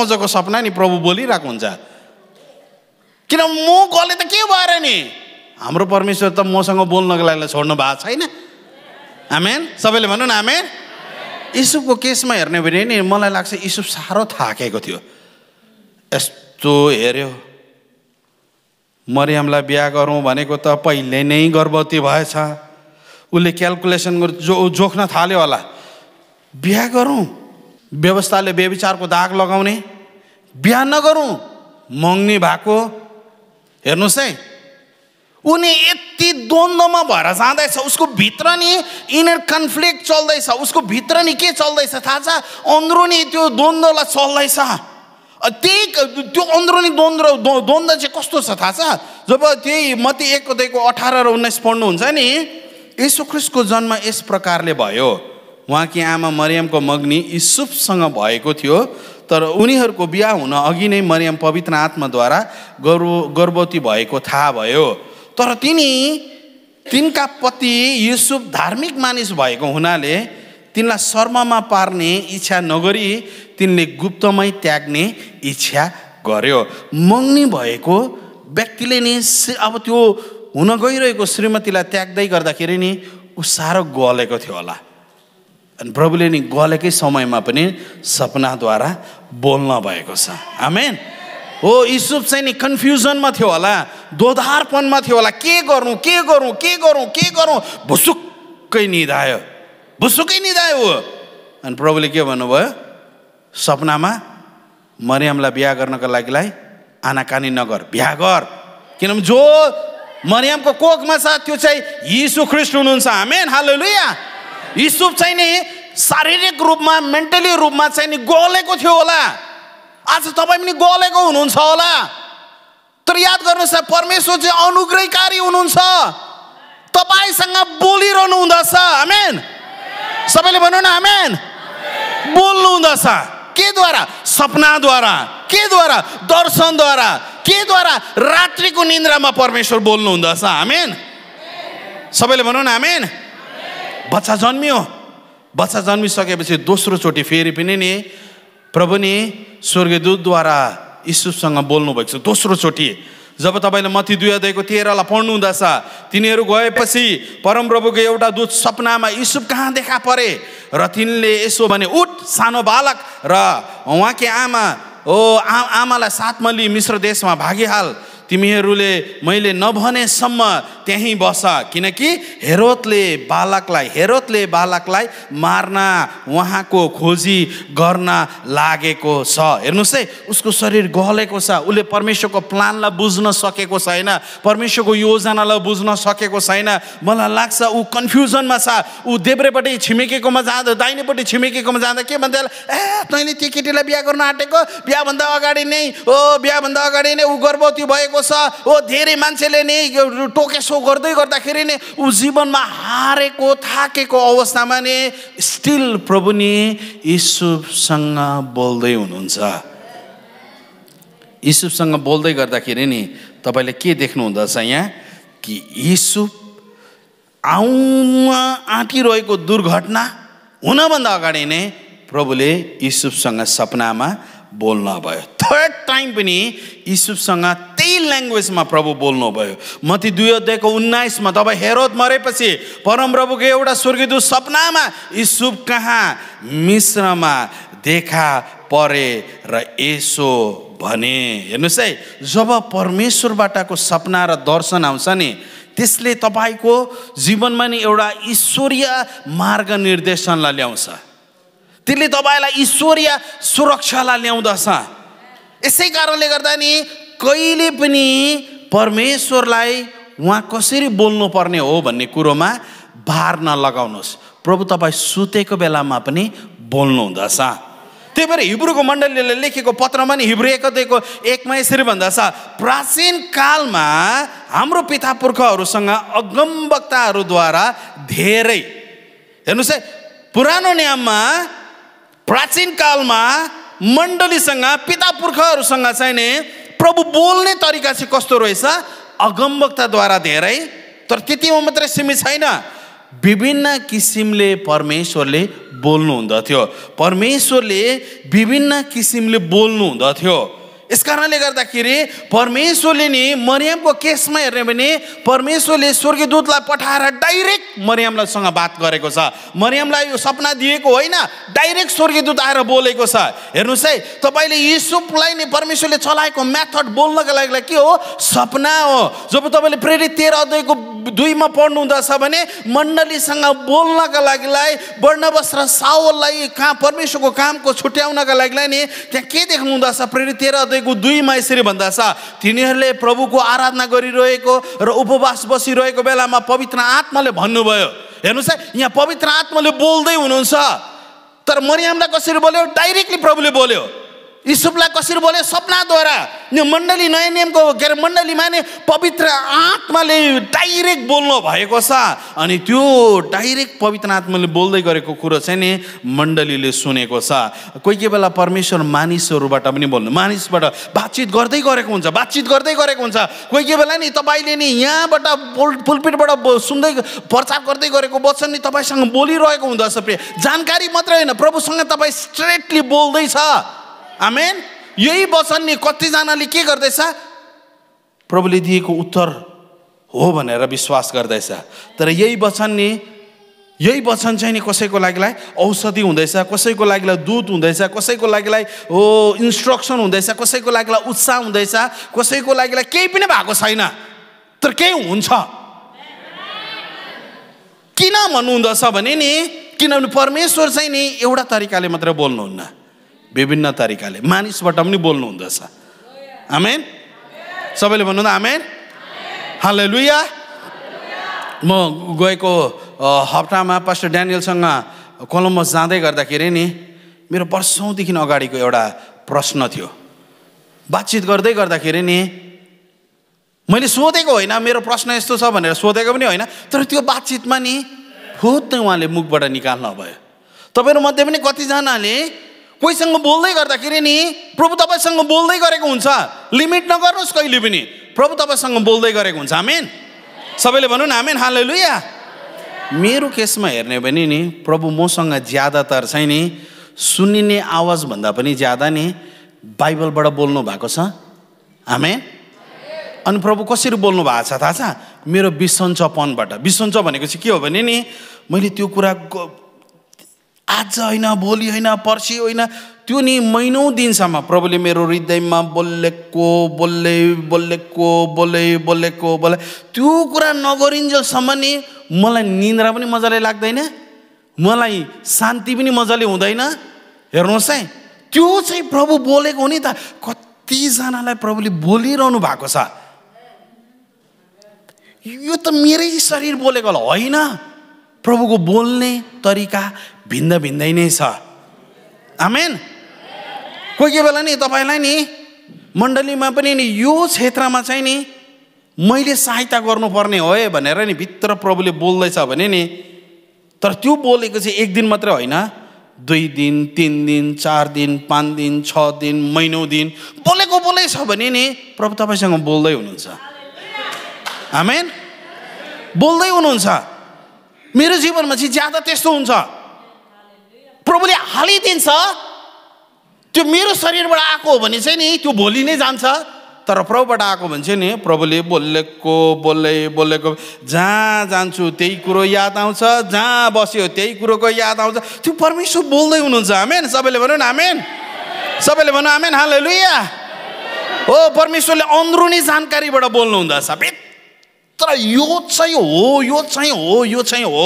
[SPEAKER 1] मजाको सपना नि प्रभु बोलिरहेको हुन्छ किन म गले त के भएर नि हाम्रो परमेश्वर त मसँग बोल्नको लागि छोड्नु भएको छैन आमेन सबैले भनौँ न आमेन इसुपको केसमा हेर्ने भने नि मलाई लाग्छ इसु साह्रो थाकेको थियो यस्तो हेऱ्यो मरियमलाई बिहा गरौँ भनेको त पहिले नै गर्भवती भएछ उसले क्यालकुलेसन गर जो जोख्न थाल्यो होला बिहा गरौँ व्यवस्थाले बेविचारको दाग लगाउने बिहा नगरौँ मङ्नी भएको हेर्नुहोस् है उनी यति द्वन्द्वमा भएर जाँदैछ उसको भित्र नि इनर कन्फ्लिक्ट चल्दैछ उसको भित्र नि के चल्दैछ थाहा छ अन्दरुनी त्यो द्वन्द्वलाई चल्दैछ त्यही त्यो अन्दरुनी द्वन्द्व द्वन्द्व चाहिँ कस्तो छ थाहा छ जब त्यही मती एक दिएको अठार र उन्नाइस पढ्नुहुन्छ नि ख्रिस्टको जन्म यस प्रकारले भयो उहाँकी आमा मरियमको मग्नी इसुफसँग भएको थियो तर उनीहरूको बिहा हुन अघि नै मरियम पवित्र आत्माद्वारा गर्व गर्भवती भएको थाहा भयो तर तिनी तिनका पति युसुफ धार्मिक मानिस भएको हुनाले तिनलाई शर्ममा पार्ने इच्छा नगरी तिनले गुप्तमै त्याग्ने इच्छा गर्यो मग्नी भएको व्यक्तिले नि अब त्यो हुन गइरहेको श्रीमतीलाई त्याग्दै गर्दाखेरि नि ऊ साह्रो गलेको थियो होला अनि प्रभुले नि गलेकै समयमा पनि सपनाद्वारा बोल्न भएको छ आमेन हो युसुफ चाहिँ नि कन्फ्युजनमा थियो होला दोधारपनमा थियो होला के गरौँ के गरौँ के गरौँ के गरौँ भुसुक्कै निधायो भुसुक्कै निधायो हो अनि प्रभुले के भन्नुभयो सपनामा मरियमलाई बिहा गर्नको लागिलाई आनाकानी नगर बिहा गर किनभने जो मरियमको कोखमा छ त्यो चाहिँ यीशु ख्रिस्ट हुनुहुन्छ हामी हालो लुया यीशु चाहिँ नि शारीरिक रूपमा मेन्टली रूपमा चाहिँ नि गोलेको थियो होला आज तपाईँ पनि गलेको हुनुहुन्छ होला तर याद गर्नुहोस् परमेश्वर चाहिँ अनुग्रहकारी हुनुहुन्छ तपाईँसँग बोलिरहनु हुँदछ आमेन सबैले भन्नु न आमेन बोल्नु हुँदछ केद्वारा सपनाद्वारा केद्वारा दर्शनद्वारा केद्वारा रात्रिको निन्द्रामा परमेश्वर बोल्नु हुँदछ आमेन सबैले भनौँ न आमेन बच्चा जन्मियो बच्चा जन्मिसकेपछि दोस्रोचोटि फेरि पनि नि प्रभुले स्वर्गदूतद्वारा यीशुसँग बोल्नुभएको छ दोस्रो चोटि जब तपाईँले मती दुई अध्यायको तेह्रलाई पढ्नुहुँदछ तिनीहरू गएपछि परमप्रभुको एउटा दूत सपनामा इसु कहाँ देखा परे र तिनले यसो भने उठ सानो बालक र उहाँकी आमा ओ आ आमालाई साथमा लिई मिश्र देशमा भागिहाल तिमीहरूले मैले नभनेसम्म त्यहीँ बस किनकि हेरोतले बालकलाई हेरोतले बालकलाई मार्न उहाँको खोजी गर्न लागेको छ हेर्नुहोस् है उसको शरीर गलेको छ उसले परमेश्वरको प्लानलाई बुझ्न सकेको छैन परमेश्वरको योजनालाई बुझ्न सकेको छैन मलाई लाग्छ ऊ कन्फ्युजनमा छ ऊ देब्रेपट्टि छिमेकीकोमा जाँदा दाहिनेपट्टि छिमेकीकोमा जाँदा के भन्दा ए तैँले ती केटीलाई बिहा गर्न आँटेको बिहाभन्दा अगाडि नै हो बिहाभन्दा अगाडि नै ऊ गर्भवती भएको भएको छ हो धेरै मान्छेले नि यो टोकेसो गर्दै गर्दाखेरि नि ऊ जीवनमा हारेको थाकेको अवस्थामा नि स्टिल प्रभु नि यीशुसँग बोल्दै हुनुहुन्छ यीशुसँग बोल्दै गर्दाखेरि नि तपाईँले के देख्नुहुँदछ यहाँ कि यीशु आउन आँटिरहेको दुर्घटना हुनभन्दा अगाडि नै प्रभुले युसुफसँग सपनामा बोल्न भयो थर्ड टाइम पनि इसुपसँग त्यही ल्याङ्ग्वेजमा प्रभु बोल्नुभयो म ती दुई अध्यायको उन्नाइसमा तपाईँ हेरोद मरेपछि परमप्रभुको एउटा स्वर्गीदू सपनामा इसुप कहाँ मिश्रमा देखा परे र यसो भने हेर्नुहोस् है जब परमेश्वरबाटको सपना र दर्शन आउँछ नि त्यसले तपाईँको जीवनमा नि एउटा ईश्वरीय मार्ग निर्देशनलाई ल्याउँछ त्यसले तपाईँलाई ईश्वरीय सुरक्षालाई ल्याउँदछ यसै कारणले गर्दा नि कहिले पनि परमेश्वरलाई उहाँ कसरी बोल्नुपर्ने हो भन्ने कुरोमा भार नलगाउनुहोस् प्रभु तपाईँ सुतेको बेलामा पनि बोल्नुहुँदछ त्यही भएर हिब्रूको मण्डलीले लेखेको पत्रमा नि हिब्रू एकदेखिको एकमा यसरी भन्दछ प्राचीन कालमा हाम्रो पिता पुर्खाहरूसँग अगमवक्ताहरूद्वारा धेरै हेर्नुहोस् है पुरानो नियममा प्राचीन कालमा मण्डलीसँग पिता पुर्खाहरूसँग चाहिँ नि प्रभु बोल्ने तरिका चाहिँ कस्तो रहेछ अगमवक्ताद्वारा धेरै तर त्यतिमा मात्रै सीमित छैन विभिन्न किसिमले परमेश्वरले बोल्नु हुँदथ्यो परमेश्वरले विभिन्न किसिमले बोल्नु हुँदथ्यो यस कारणले गर्दाखेरि परमेश्वरले नि मरियमको केसमा हेर्ने भने परमेश्वरले दूतलाई पठाएर डाइरेक्ट मरियमलाईसँग बात गरेको छ मरियमलाई यो सपना दिएको होइन डाइरेक्ट स्वर्गीय दूत आएर बोलेको छ हेर्नुहोस् है तपाईँले युसुफलाई नि परमेश्वरले चलाएको मेथड बोल्नको लागि के हो सपना हो जब तपाईँले प्रेरित तेह्र अध्यायको दुईमा पढ्नुहुँदछ भने मण्डलीसँग बोल्नका लागिलाई वर्णवस र सावललाई कहाँ परमेश्वरको कामको छुट्याउनका लागिलाई नि त्यहाँ के देख्नुहुँदछ प्रेरित तेह्र दुई दुईमा यसरी छ तिनीहरूले प्रभुको आराधना गरिरहेको र उपवास बसिरहेको बेलामा पवित्र आत्माले भन्नुभयो हेर्नुहोस् है यहाँ पवित्र आत्माले बोल्दै हुनुहुन्छ तर मरियामलाई कसरी बोल्यो डाइरेक्टली प्रभुले बोल्यो युसुफलाई कसरी बोले सपनाद्वारा यो मण्डली नयाँ नियमको के अरे मण्डलीमा नि पवित्र आत्माले डाइरेक्ट बोल्नु भएको छ अनि त्यो डाइरेक्ट पवित्र आत्माले बोल्दै गरेको कुरो चाहिँ नि मण्डलीले सुनेको छ कोही कोही बेला परमेश्वर मानिसहरूबाट पनि बोल्नु मानिसबाट बातचित गर्दै गरेको हुन्छ बातचित गर्दै गरेको हुन्छ कोही कोही बेला नि तपाईँले नि यहाँबाट बोल पुलपिटबाट सुन्दै प्रचार गर्दै गरेको वचन नि तपाईँसँग बोलिरहेको हुँदछ प्रिय जानकारी मात्रै होइन प्रभुसँग तपाईँ स्ट्रेटली बोल्दैछ आमेन यही वचन नि कतिजनाले के गर्दैछ प्रभुले दिएको उत्तर हो भनेर विश्वास गर्दैछ तर यही वचन यही वचन चाहिँ नि कसैको लागिलाई औषधि हुँदैछ कसैको लागिलाई दुध हुँदैछ कसैको लागिलाई हो इन्स्ट्रक्सन हुँदैछ कसैको लागिलाई उत्साह हुँदैछ कसैको लागिलाई केही पनि भएको छैन तर केही हुन्छ किन भन्नुहुँदछ भने नि किनभने परमेश्वर चाहिँ नि एउटा तरिकाले मात्रै बोल्नुहुन्न विभिन्न तरिकाले मानिसबाट पनि बोल्नुहुँदैछ आमेन सबैले त आमेन हाले लुया म गएको हप्तामा पास्टर ड्यानियलसँग कोलम्बस जाँदै गर्दाखेरि नि मेरो वर्षौँदेखि अगाडिको एउटा प्रश्न थियो बातचित गर्दै गर्दाखेरि नि मैले सोधेको होइन मेरो प्रश्न यस्तो छ भनेर सोधेको पनि होइन तर त्यो बातचितमा नि फुत्तै उहाँले मुखबाट निकाल्न भयो तपाईँहरूमध्ये पनि कतिजनाले कोहीसँग बोल्दै गर्दाखेरि नि प्रभु तपाईँसँग बोल्दै गरेको हुन्छ लिमिट नगर्नुहोस् कहिले पनि प्रभु तपाईँसँग बोल्दै गरेको हुन्छ आमेन सबैले भनौँ न आमेन हालै लुया मेरो केसमा हेर्ने भने नि प्रभु मसँग ज्यादातर चाहिँ नि सुनिने आवाजभन्दा पनि ज्यादा नि बाइबलबाट बोल्नु भएको छ आमेन अनि प्रभु कसरी बोल्नु भएको छ थाहा छ मेरो बिसन्चपनबाट बिसन्च भनेको चाहिँ के हो भने नि मैले त्यो कुरा आज होइन भोलि होइन पर्सि होइन त्यो नि महिनौ दिनसम्म प्रभुले मेरो हृदयमा बोलेको बोले बोलेको बोले बोलेको बोले त्यो कुरा नगरिन्जेलसम्म नि मलाई निन्द्रा पनि मजाले लाग्दैन मलाई शान्ति पनि मजाले हुँदैन हेर्नुहोस् है त्यो चाहिँ प्रभु बोलेको हो नि त कतिजनालाई प्रभुले बोलिरहनु भएको छ यो त मेरै शरीर बोलेको होला होइन प्रभुको बोल्ने तरिका भिन्न भिन्दै नै छ आमेन कोही कोही बेला नि तपाईँलाई नि मण्डलीमा पनि नि यो क्षेत्रमा चाहिँ नि मैले सहायता गर्नुपर्ने हो है भनेर नि भित्र प्रभुले बोल्दैछ भने नि तर त्यो बोलेको चाहिँ एक दिन मात्रै होइन दुई दिन तिन दिन चार दिन पाँच दिन छ दिन महिनौ दिन बोलेको छ भने नि प्रभु तपाईँसँग बोल्दै हुनुहुन्छ आमेन बोल्दै हुनुहुन्छ मेरो जीवनमा चाहिँ ज्यादा त्यस्तो हुन्छ प्रभुले हालिदिन्छ त्यो मेरो शरीरबाट आएको हो भने चाहिँ नि त्यो भोलि नै जान्छ तर प्रभुबाट आएको भने चाहिँ नि प्रभुले बोलेको बोले बोलेको जहाँ जान्छु त्यही कुरो याद आउँछ जहाँ बस्यो त्यही कुरोको याद आउँछ त्यो परमेश्वर बोल्दै हुनुहुन्छ आमेन सबैले भनौँ न आमेन सबैले भनौँ आमेन हाल लुया हो परमेश्वरले अन्दरुनी जानकारीबाट बोल्नुहुँदछ तर यो चाहिँ हो यो चाहिँ हो यो चाहिँ हो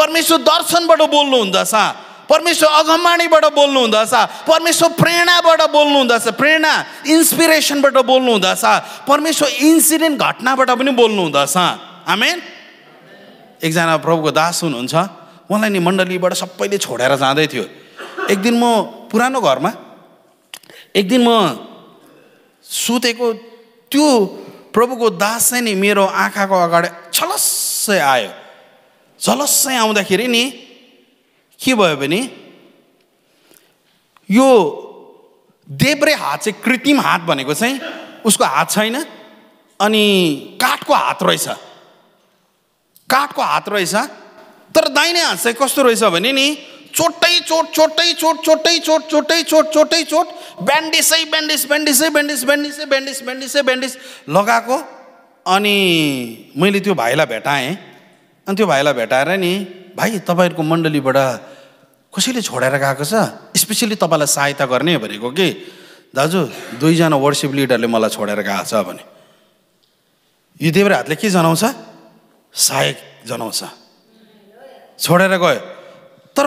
[SPEAKER 1] परमेश्वर दर्शनबाट बोल्नु बोल्नुहुँदछ परमेश्वर अगमाणीबाट बोल्नुहुँदछ परमेश्वर प्रेरणाबाट बोल्नु बोल्नुहुँदछ प्रेरणा इन्सपिरेसनबाट बोल्नुहुँदछ परमेश्वर इन्सिडेन्ट घटनाबाट पनि बोल्नु बोल्नुहुँदछ आमेन एकजना प्रभुको दास हुनुहुन्छ उहाँलाई नि मण्डलीबाट सबैले छोडेर जाँदै थियो एक दिन म पुरानो घरमा एक दिन म सुतेको त्यो प्रभुको दास चाहिँ नि मेरो आँखाको अगाडि छलस्सै आयो झलस्सै आउँदाखेरि नि के भयो भने यो देब्रे हात चाहिँ कृत्रिम हात भनेको चाहिँ उसको हात छैन अनि काठको हात रहेछ काठको हात रहेछ तर दाहिने हात चाहिँ कस्तो रहेछ भने नि चोटै चोट चोटै चोट चोटै चोट चोटै चोट चोटै चोट ब्यान्डेजै ब्यान्डेज ब्यान्डेजै ब्यान्डेज ब्यान्डेजै ब्यान्डेज ब्यान्डेजै ब्यान्डेज लगाएको अनि मैले त्यो भाइलाई भेटाएँ अनि त्यो भाइलाई भेटाएर नि भाइ तपाईँहरूको मण्डलीबाट कसैले छोडेर गएको छ स्पेसली तपाईँलाई सहायता गर्ने भनेको कि दाजु दुईजना वर्सिप लिडरले मलाई छोडेर गएको छ भने यो हातले के जनाउँछ सहायक जनाउँछ छोडेर गयो तर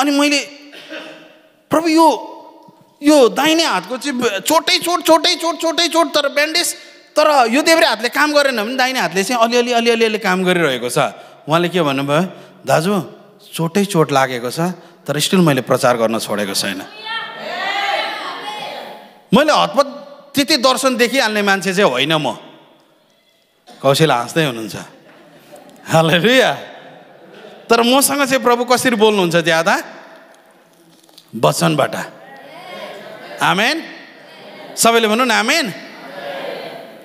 [SPEAKER 1] अनि मैले प्रभु यो यो दाहिने हातको चाहिँ चोटै चोट चोटै चोट चोटै चोट तर ब्यान्डेज तर यो देब्रे हातले काम गरेन भने दाहिने हातले चाहिँ अलिअलि अलिअलि काम गरिरहेको छ उहाँले के भन्नुभयो दाजु चोटै चोट लागेको छ तर स्टिल मैले प्रचार गर्न छोडेको छैन मैले हतपत त्यति दर्शन देखिहाल्ने मान्छे चाहिँ होइन म कौशल हाँस्दै हुनुहुन्छ हालेरिया तर मसँग चाहिँ प्रभु कसरी बोल्नुहुन्छ ज्यादा वचनबाट आमेन सबैले भनौँ न आमेन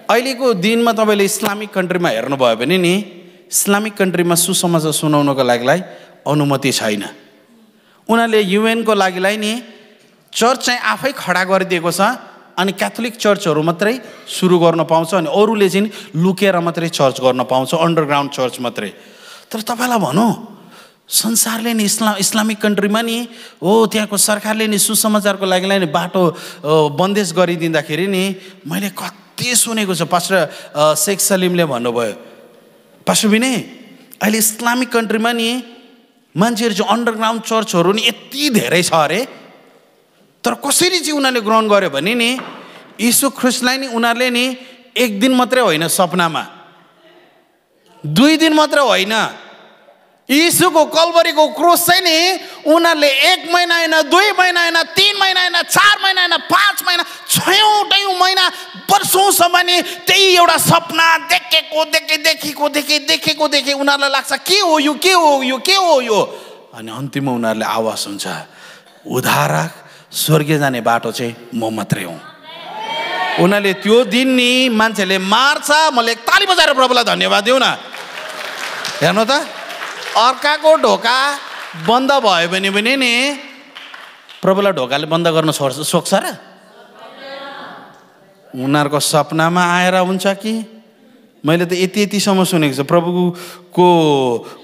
[SPEAKER 1] अहिलेको दिनमा तपाईँले इस्लामिक कन्ट्रीमा हेर्नुभयो भने नि इस्लामिक कन्ट्रीमा सुसमाचार सुनाउनको लागिलाई अनुमति छैन उनीहरूले युएनको लागिलाई नि चर्च चाहिँ आफै खडा गरिदिएको छ अनि क्याथोलिक चर्चहरू मात्रै सुरु गर्न पाउँछ अनि अरूले चाहिँ लुकेर मात्रै चर्च गर्न पाउँछ अन्डरग्राउन्ड चर्च मात्रै तर तपाईँलाई भनौँ संसारले नि इस्लाम इस्लामिक कन्ट्रीमा नि हो त्यहाँको सरकारले नि सुसमाचारको लागिलाई नि बाटो बन्देज गरिदिँदाखेरि नि मैले कति सुनेको छु पास्टर शेख सलिमले भन्नुभयो पासुबिने अहिले इस्लामिक कन्ट्रीमा नि मान्छेहरू चाहिँ अन्डरग्राउन्ड चर्चहरू नि यति धेरै छ अरे तर कसरी चाहिँ उनीहरूले ग्रहण गर्यो भने नि यीशु ख्रिस्टलाई नि उनीहरूले नि एक दिन मात्रै होइन सपनामा दुई दिन मात्र होइन यीशुको कलबरीको क्रोस चाहिँ नि उनीहरूले एक महिना होइन दुई महिना होइन तिन महिना होइन चार महिना होइन पाँच महिना छैटौँ महिना वर्षौँसम्म नि त्यही एउटा सपना देखेको देखे देखेको देखे देखेको देखे उनीहरूलाई लाग्छ के हो यो के हो यो के हो यो अनि अन्तिममा उनीहरूले आवाज हुन्छ उधारक स्वर्गीय जाने बाटो चाहिँ म मात्रै हुँ उनीहरूले त्यो दिन नि मान्छेले मार्छ मैले एक ताली बजाएर प्रभुलाई धन्यवाद दिउँ न हेर्नु त अर्काको ढोका बन्द भयो भने पनि नि प्रभुलाई ढोकाले बन्द गर्न छोड्छ सोक्छ र उनीहरूको सपनामा आएर हुन्छ कि मैले त यति यतिसम्म सुनेको छु प्रभुको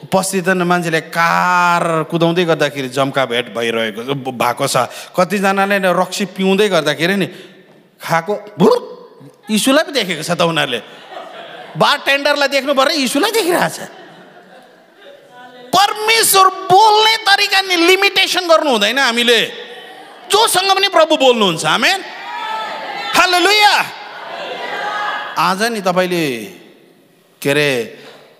[SPEAKER 1] उपस्थित मान्छेले कार कुदाउँदै गर्दाखेरि जम्का भेट भइरहेको भएको छ कतिजनाले रक्सी पिउँदै गर्दाखेरि नि खाएको भुर इसुलाई पो देखेको छ त उनीहरूले बार टेन्डरलाई देख्नु पऱ्यो इसुलाई देखिरहेको छ परमेश्वर बोल्ने तरिका नि लिमिटेसन गर्नु हुँदैन हामीले जोसँग पनि प्रभु बोल्नुहुन्छ हामी हालो लुया आज नि तपाईँले के अरे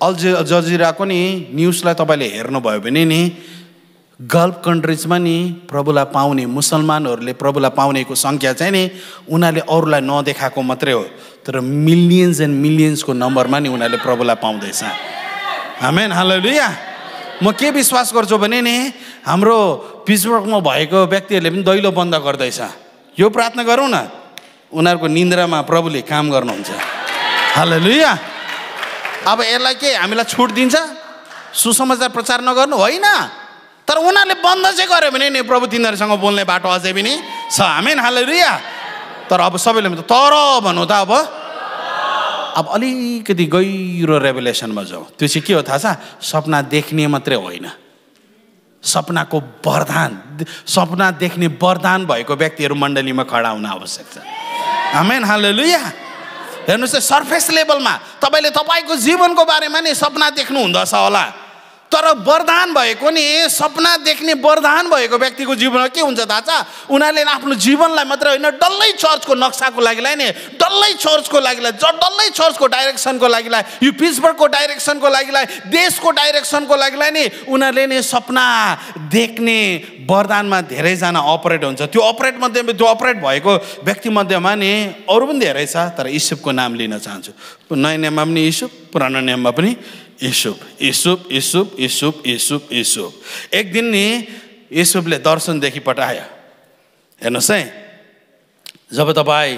[SPEAKER 1] अल्ज जजिराको नि न्युजलाई तपाईँले हेर्नुभयो भने नि गल्फ कन्ट्रिजमा नि प्रभुलाई पाउने मुसलमानहरूले प्रभुलाई पाउनेको सङ्ख्या चाहिँ नि उनीहरूले अरूलाई नदेखाएको मात्रै हो तर मिलियन्स एन्ड मिलियन्सको नम्बरमा नि उनीहरूले प्रभुलाई पाउँदैछ हामी हालो लुया म के विश्वास गर्छु भने नि हाम्रो पिचवर्कमा भएको व्यक्तिहरूले पनि दैलो बन्द गर्दैछ यो प्रार्थना गरौँ न उनीहरूको निन्द्रामा प्रभुले काम गर्नुहुन्छ हाल लुया अब यसलाई के हामीलाई छुट दिन्छ सुसमाचार प्रचार नगर्नु होइन तर उनीहरूले बन्द चाहिँ गर्यो भने नि प्रभु तिनीहरूसँग बोल्ने बाटो अझै पनि छ हामी हाल तर अब सबैले तर भन्नु त अब अब अलिकति गहिरो रेभुलेसनमा जाउँ त्यो चाहिँ के हो थाहा छ सपना देख्ने मात्रै होइन सपनाको वरदान सपना देख्ने वरदान भएको व्यक्तिहरू मण्डलीमा खडा हुन आवश्यक छ हामी हाले लुया हेर्नुहोस् त सर्फेस लेभलमा तपाईँले तपाईँको जीवनको बारेमा नि सपना देख्नु देख्नुहुँदछ होला तर वरदान भएको नि सपना देख्ने वरदान भएको व्यक्तिको जीवनमा के हुन्छ थाहा छ उनीहरूले आफ्नो जीवनलाई मात्रै होइन डल्लै चर्चको नक्साको लागिलाई नि डल्लै चर्चको लागिलाई ज डल्लै चर्चको डाइरेक्सनको लागिलाई यो पिट्सबर्गको डाइरेक्सनको लागिलाई देशको डाइरेक्सनको लागिलाई नि उनीहरूले नि सपना देख्ने वरदानमा धेरैजना अपरेट हुन्छ त्यो अपरेट मध्येमा त्यो अपरेट भएको मध्येमा नि अरू पनि धेरै छ तर इसुपको नाम लिन चाहन्छु नयाँ नियममा पनि इसुप पुरानो नियममा पनि इसुप इसुप इसुप इसुप इसुप इसुप एक दिन नि इसुपले दर्शनदेखि पठायो हेर्नुहोस् है जब तपाईँ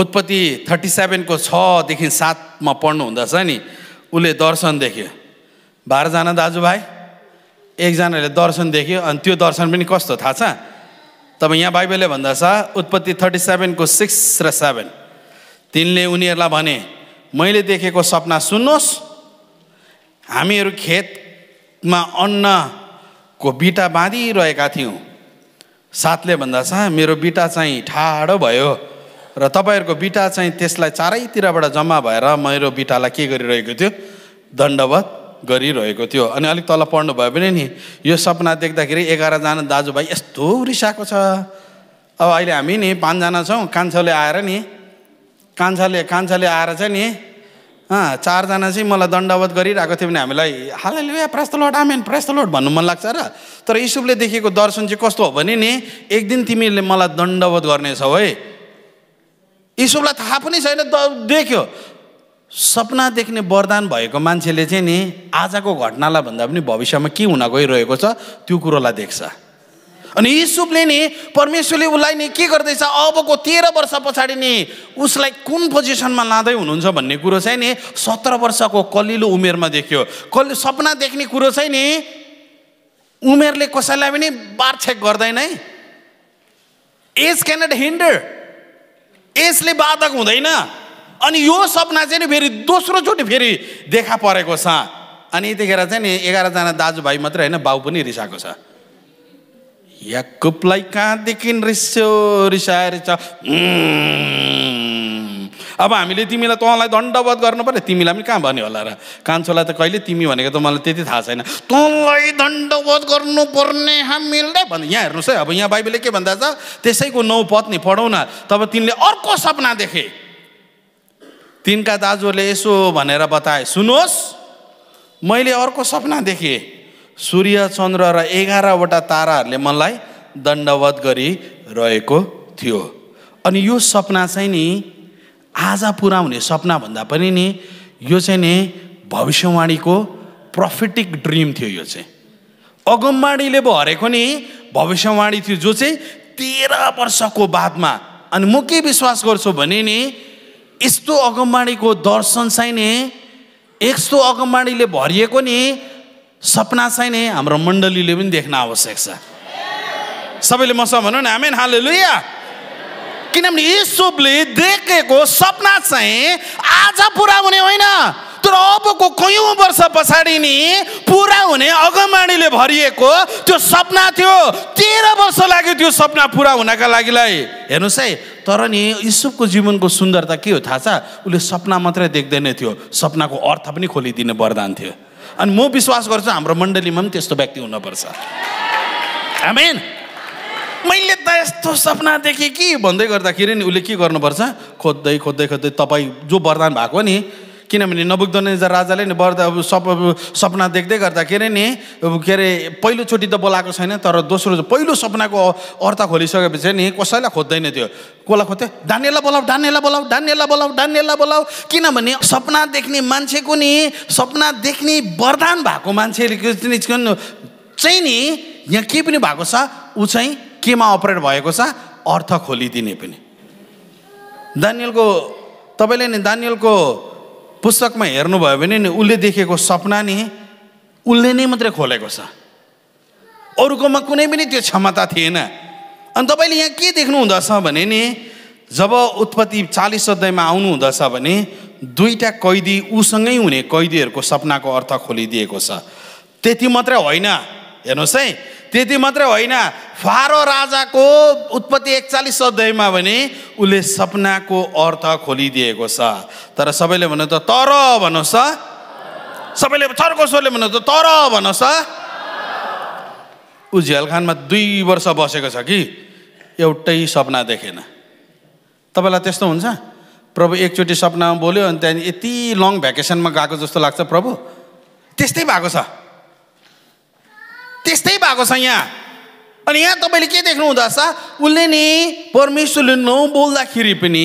[SPEAKER 1] उत्पत्ति थर्टी सेभेनको छदेखि सातमा पढ्नु हुँदछ नि उसले दर्शन देख्यो बाह्रजना दाजुभाइ एकजनाले दर्शन देख्यो अनि त्यो दर्शन पनि कस्तो थाहा छ तपाईँ यहाँ बाइबलले भन्दा छ उत्पत्ति थर्टी सेभेनको सिक्स र सेभेन तिनले उनीहरूलाई भने मैले देखेको सपना सुन्नुहोस् हामीहरू खेतमा अन्नको बिटा बाँधिरहेका थियौँ साथले भन्दा छ मेरो बिटा चाहिँ ठाडो भयो र तपाईँहरूको बिटा चाहिँ त्यसलाई चारैतिरबाट जम्मा भएर मेरो बिटालाई के गरिरहेको थियो दण्डवत गरिरहेको थियो अनि अलिक तल पढ्नुभयो भने नि यो सपना देख्दाखेरि एघारजना दाजुभाइ यस्तो रिसाएको छ अब अहिले हामी नि पाँचजना छौँ कान्छोले आएर नि कान्छाले कान्छाले आएर चाहिँ नि चारजना चाहिँ मलाई दण्डवत गरिरहेको थियो भने हामीलाई हालैले या लोट आमेन लोट भन्नु मन लाग्छ र तर इसुपले देखेको दर्शन चाहिँ कस्तो हो भने नि एक दिन तिमीले मलाई दण्डवत गर्नेछौ है इसुपलाई थाहा पनि छैन देख्यो सपना देख्ने वरदान भएको मान्छेले चाहिँ नि आजको घटनालाई भन्दा पनि भविष्यमा के हुन गइरहेको छ त्यो कुरोलाई देख्छ अनि युसुफले नि परमेश्वरले उसलाई नि के गर्दैछ अबको तेह्र वर्ष पछाडि नि उसलाई कुन पोजिसनमा लाँदै हुनुहुन्छ भन्ने कुरो चाहिँ नि सत्र वर्षको कलिलो उमेरमा देख्यो कलि सपना देख्ने कुरो चाहिँ नि उमेरले कसैलाई पनि बारछेक गर्दैन है एज क्यानट हिन्डर एजले बाधक हुँदैन अनि यो सपना चाहिँ नि फेरि दोस्रोचोटि फेरि देखा परेको छ अनि यतिखेर चाहिँ नि एघारजना दाजुभाइ मात्रै होइन बाउ पनि रिसाएको छ याकुबलाई कहाँदेखि रिस्यो रिसाएर छ अब हामीले तिमीलाई तँलाई दण्डवत गर्नु पऱ्यो तिमीलाई पनि कहाँ भन्यो होला र कान्छोलाई त कहिले तिमी भनेको त मलाई त्यति थाहा छैन तँलाई दण्डवत गर्नुपर्ने हामीले भन्दा यहाँ हेर्नुहोस् है अब यहाँ बाइबलले के भन्दा छ त्यसैको नौ पत्नी पढौँ न तब तिनले अर्को सपना देखे तिनका दाजुहरूले यसो भनेर बताए सुन्नुहोस् मैले अर्को सपना देखेँ सूर्य चन्द्र र एघारवटा ताराहरूले मलाई दण्डवत गरिरहेको थियो अनि यो सपना चाहिँ नि आज पुरा हुने सपना भन्दा पनि नि यो चाहिँ नि भविष्यवाणीको प्रफिटिक ड्रिम थियो यो चाहिँ अगमवाणीले भरेको नि भविष्यवाणी थियो जो चाहिँ तेह्र वर्षको बादमा अनि म के विश्वास गर्छु भने नि यस्तो अगमवाणीको दर्शन चाहिँ नि यस्तो अगमवाणीले भरिएको नि सपना चाहिँ नि हाम्रो मण्डलीले पनि देख्न आवश्यक छ सबैले मसँग भनौँ न हामी हाले लुया किनभने यीशुले देखेको सपना चाहिँ आज पुरा हुने होइन तर अबको कयौँ वर्ष पछाडि नि पुरा हुने अगमाणीले भरिएको त्यो सपना थियो तेह्र वर्ष लाग्यो त्यो सपना पुरा हुनका लागिलाई हेर्नुहोस् है तर नि यीशुको जीवनको सुन्दरता के हो थाहा छ उसले सपना मात्रै देख्दैन थियो सपनाको अर्थ पनि खोलिदिने वरदान थियो अनि म विश्वास गर्छु हाम्रो मण्डलीमा पनि त्यस्तो व्यक्ति हुनुपर्छ आमेन मैले त यस्तो सपना देखेँ कि भन्दै गर्दाखेरि नि उसले के गर्नुपर्छ खोज्दै खोज्दै खोज्दै तपाईँ जो वरदान भएको नि किनभने नबुक्दनेजा राजाले नि बर्दा अब सप सपना देख्दै गर्दा के अरे नि के अरे पहिलोचोटि त बोलाएको छैन तर दोस्रो पहिलो सपनाको अर्थ खोलिसकेपछि नि कसैलाई खोज्दैन थियो कसलाई खोज्थ्यो डान्नेलाई बोलाऊ डान्नेलाई बोलाऊ डान्नेलाई बोलाऊ डान्नेलाई बोलाऊ किनभने सपना देख्ने मान्छेको नि सपना देख्ने वरदान भएको मान्छेले चाहिँ नि यहाँ के पनि भएको छ ऊ चाहिँ केमा अपरेट भएको छ अर्थ खोलिदिने पनि दानियलको तपाईँले नि दानियलको पुस्तकमा हेर्नुभयो भने नि उसले देखेको सपना नि उसले नै मात्रै खोलेको छ अरूकोमा कुनै पनि त्यो क्षमता थिएन अनि तपाईँले यहाँ के देख्नु हुँदछ भने नि जब उत्पत्ति चालिस अध्यायमा आउनु हुँदछ भने दुईवटा कैदी उसँगै हुने कैदीहरूको सपनाको अर्थ खोलिदिएको छ त्यति मात्रै होइन हेर्नुहोस् है त्यति मात्रै होइन फारो राजाको उत्पत्ति एकचालिस अध्यायमा भने उसले सपनाको अर्थ खोलिदिएको छ तर सबैले भन्नु त तर भन्नुहोस् त सबैले चर्को स्वरले भन्नु त तर भन्नुहोस् त ऊ झेलखानमा दुई वर्ष बसेको छ कि एउटै सपना देखेन तपाईँलाई त्यस्तो हुन्छ प्रभु एकचोटि सपनामा बोल्यो अनि त्यहाँदेखि यति लङ भ्याकेसनमा गएको जस्तो लाग्छ प्रभु त्यस्तै भएको छ त्यस्तै भएको छ यहाँ अनि यहाँ तपाईँले के देख्नु हुँदोरहेछ उसले नि परमेश्वरले नबोल्दाखेरि पनि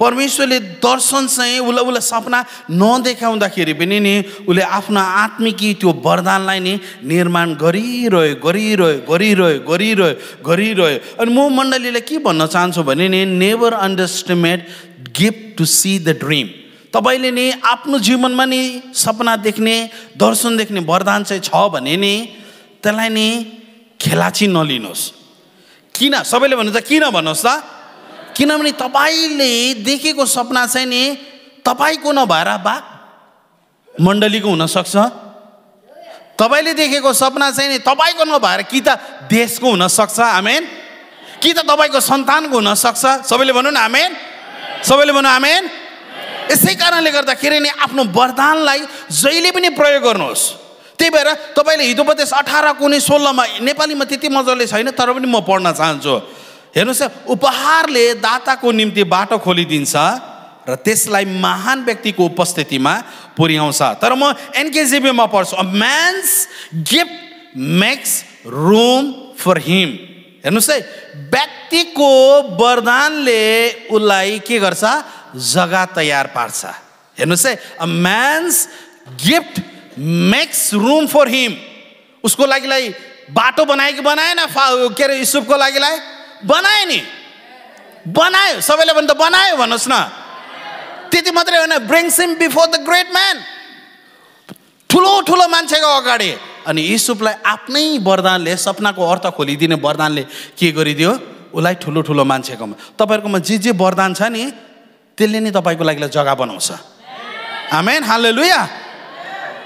[SPEAKER 1] परमेश्वरले दर्शन चाहिँ उसलाई उसलाई सपना नदेखाउँदाखेरि पनि नि उसले आफ्नो आत्मिकी त्यो वरदानलाई नि निर्माण गरिरह्यो गरिरह्यो गरिरह्यो गरिरह्यो गरिरह्यो अनि म मण्डलीलाई के भन्न चाहन्छु भने नि never underestimate gift to see the dream तपाईँले नि आफ्नो जीवनमा नि सपना देख्ने दर्शन देख्ने वरदान चाहिँ छ भने नि त्यसलाई नि खेलाची नलिनुहोस् किन सबैले भन्नु त किन भन्नुहोस् त किनभने तपाईँले देखेको सपना चाहिँ नि तपाईँको नभएर बा मण्डलीको हुनसक्छ तपाईँले देखेको सपना चाहिँ नि तपाईँको नभएर कि त देशको हुनसक्छ आमेन कि त तपाईँको सन्तानको हुनसक्छ सबैले भनौँ न आमेन सबैले भनौँ आमेन यसै कारणले गर्दाखेरि नि आफ्नो वरदानलाई जहिले पनि प्रयोग गर्नुहोस् त्यही भएर तपाईँले हिजो प्रदेश अठार कुनै सोह्रमा नेपालीमा त्यति मजाले छैन तर पनि म पढ्न चाहन्छु हेर्नुहोस् उपहारले दाताको निम्ति बाटो खोलिदिन्छ र त्यसलाई महान व्यक्तिको उपस्थितिमा पुर्याउँछ तर म एनकेजिबीमा पढ्छु a man's gift makes room for him हेर्नुहोस् है व्यक्तिको वरदानले उसलाई के गर्छ जग्गा तयार पार्छ हेर्नुहोस् है a man's gift makes room for him उसको लागिलाई बाटो बनायो कि बनाएन फा के अरे युसुफको लागिलाई बनायो नि बनायो सबैले भने त बनायो भन्नुहोस् न त्यति मात्रै होइन brings him before the great man ठुलो ठुलो मान्छेको अगाडि अनि युसुफलाई आफ्नै वरदानले सपनाको अर्थ खोलिदिने वरदानले के गरिदियो उसलाई ठुलो ठुलो मान्छेकोमा तपाईँहरूकोमा जे जे वरदान छ नि त्यसले नै तपाईँको लागि जग्गा बनाउँछ आमेन हालेलुया लुया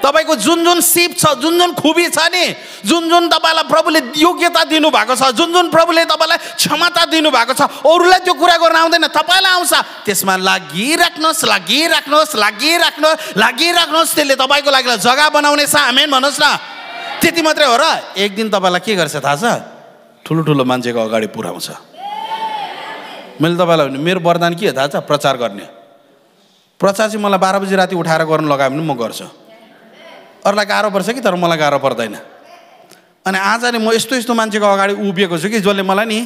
[SPEAKER 1] तपाईँको जुन जुन सिप छ जुन जुन खुबी छ नि जुन जुन तपाईँलाई प्रभुले योग्यता दिनुभएको छ जुन जुन प्रभुले तपाईँलाई क्षमता दिनुभएको छ अरूलाई त्यो कुरा गर्न आउँदैन तपाईँलाई आउँछ त्यसमा लागिराख्नुहोस् लागिराख्नुहोस् लागिराख्नुहोस् लागिराख्नुहोस् त्यसले तपाईँको लागि जग्गा बनाउने छ हामी भन्नुहोस् न त्यति मात्रै हो र एक दिन तपाईँलाई के गर्छ थाहा छ ठुलो ठुलो मान्छेको अगाडि पुऱ्याउँछ मैले तपाईँलाई भने मेरो वरदान के हो थाहा छ प्रचार गर्ने प्रचार चाहिँ मलाई बाह्र बजी राति उठाएर गर्नु लगायो भने म गर्छु अरूलाई गाह्रो पर्छ कि तर मलाई गाह्रो पर्दैन अनि आज नि म यस्तो यस्तो मान्छेको अगाडि उभिएको छु कि जसले मलाई नि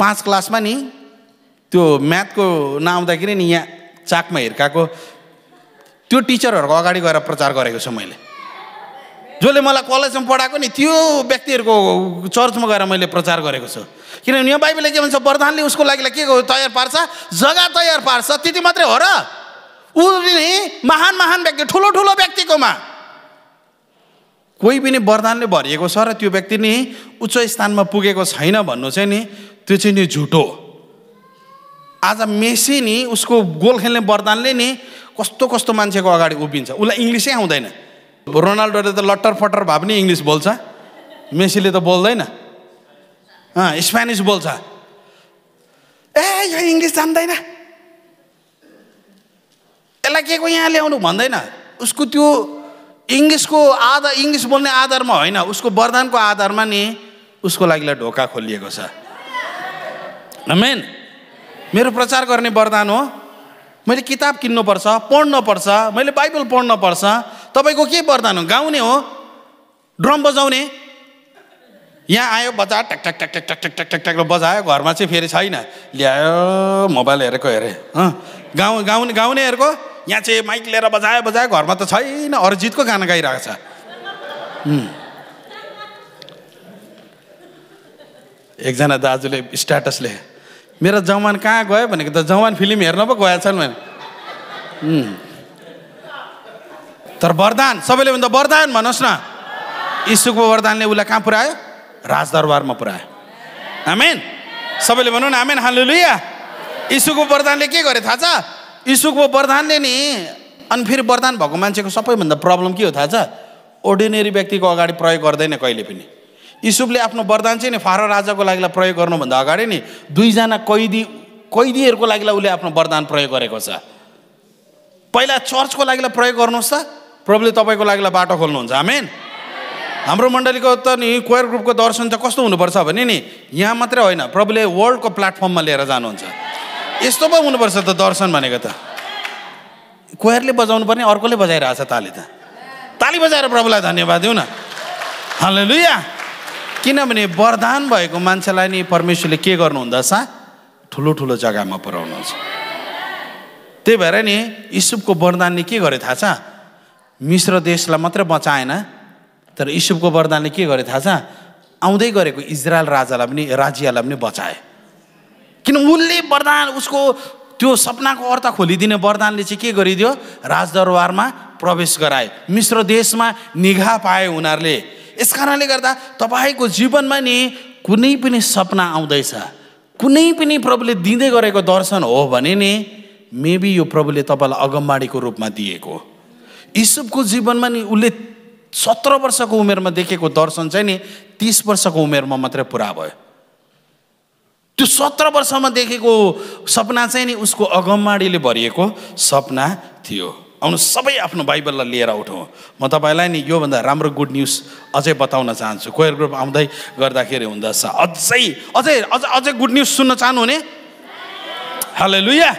[SPEAKER 1] पाँच क्लासमा नि त्यो म्याथको नआउँदाखेरि नि यहाँ चाकमा हिर्काएको त्यो टिचरहरूको अगाडि गएर प्रचार गरेको छु मैले जसले मलाई कलेजमा पढाएको नि त्यो व्यक्तिहरूको चर्चमा गएर मैले प्रचार गरेको छु किनभने यो बाइबलले के भन्छ वरदानले उसको लागि के तयार पार्छ जग्गा तयार पार्छ त्यति मात्रै हो र उनी महान महान व्यक्ति ठुलो ठुलो व्यक्तिकोमा कोही पनि वरदानले भरिएको छ र त्यो व्यक्ति नि उच्च स्थानमा पुगेको छैन भन्नु चाहिँ नि त्यो चाहिँ नि झुटो आज मेसी नि उसको गोल खेल्ने वरदानले नि कस्तो कस्तो मान्छेको अगाडि उभिन्छ उसलाई इङ्ग्लिसै आउँदैन रोनाल्डोले त लट्टर फटर भए पनि इङ्ग्लिस बोल्छ मेसीले त बोल्दैन स्पेनिस बोल्छ ए यो इङ्ग्लिस जान्दैन यसलाई के को यहाँ ल्याउनु भन्दैन उसको त्यो इङ्ग्लिसको आधार इङ्ग्लिस बोल्ने आधारमा होइन उसको वरदानको आधारमा नि उसको लागि ढोका खोलिएको छ मेन मेरो प्रचार गर्ने वरदान हो मैले किताब किन्नुपर्छ पढ्नुपर्छ मैले बाइबल पढ्नुपर्छ तपाईँको के वरदान हो गाउने हो ड्रम बजाउने यहाँ आयो बजा ट्याक ट्याक ट्याक ट्याक ट्याक ट्याक ट्याक ट्याक बजायो घरमा चाहिँ फेरि छैन ल्यायो मोबाइल हेरेको हेरेँ गाउँ गाउने गाउनेहरूको यहाँ चाहिँ माइक लिएर बजायो बजायो घरमा त छैन अरिजितको गाना गाइरहेको छ एकजना दाजुले स्ट्याटसले मेरो जवान कहाँ गयो भनेको त जवान फिल्म हेर्न पो गएछन् भने तर वरदान सबैले भन्दा वरदान भन्नुहोस् न इसुको वरदानले उसलाई कहाँ पुऱ्यायो राजदरबारमा पुऱ्यायो आमेन सबैले भनौँ न आमेन हालु लुया इसुको वरदानले के गरे थाहा छ इसुकको वरदानले नि अनि फेरि वरदान भएको मान्छेको सबैभन्दा प्रब्लम के हो थाहा छ ओर्डिनेरी व्यक्तिको अगाडि प्रयोग गर्दैन कहिले पनि इसुपले आफ्नो वरदान चाहिँ नि फारो राजाको लागि प्रयोग गर्नुभन्दा अगाडि नि दुईजना कैदी कैदीहरूको लागि उसले आफ्नो वरदान प्रयोग गरेको छ पहिला चर्चको लागि प्रयोग गर्नुहोस् त प्रभुले तपाईँको लागि बाटो खोल्नुहुन्छ हामी हाम्रो मण्डलीको त नि क्वेयर ग्रुपको दर्शन त कस्तो हुनुपर्छ भने नि यहाँ मात्रै होइन प्रभुले वर्ल्डको प्लेटफर्ममा लिएर जानुहुन्छ यस्तो पो हुनुपर्छ त दर्शन भनेको त कोहरले बजाउनु पर्ने अर्कोले बजाइरहेछ ताली त ताली बजाएर प्रभुलाई धन्यवाद दिउँ न हलो लुया किनभने वरदान भएको मान्छेलाई नि परमेश्वरले के गर्नुहुँदैछ ठुलो ठुलो जग्गामा पुऱ्याउनुहुन्छ त्यही भएर नि इसुपको वरदानले के गरे थाहा छ मिश्र देशलाई मात्रै बचाएन तर इसुपको वरदानले के गरे थाहा छ आउँदै गरेको इजरायल राजालाई पनि राज्यलाई पनि बचाए किन उसले वरदान उसको त्यो सपनाको अर्थ खोलिदिने वरदानले चाहिँ के गरिदियो राजदरबारमा प्रवेश गराए मिश्र देशमा निगा पाए उनीहरूले यस कारणले गर्दा तपाईँको जीवनमा नि कुनै पनि सपना आउँदैछ कुनै पनि प्रभुले दिँदै गरेको दर्शन हो भने नि मेबी यो प्रभुले तपाईँलाई अगमबाडीको रूपमा दिएको इसुपको जीवनमा नि उसले सत्र वर्षको उमेरमा देखेको दर्शन चाहिँ नि तिस वर्षको उमेरमा मात्रै पुरा भयो त्यो सत्र वर्षमा देखेको सपना चाहिँ नि उसको अगममाडीले भरिएको सपना थियो आउनु सबै आफ्नो बाइबललाई लिएर उठौँ म तपाईँलाई नि योभन्दा राम्रो गुड न्युज अझै बताउन चाहन्छु कोयर ग्रुप आउँदै गर्दाखेरि हुँदछ अझै अझै अझ अझै गुड न्युज सुन्न चाहनुहुने हेलो लुया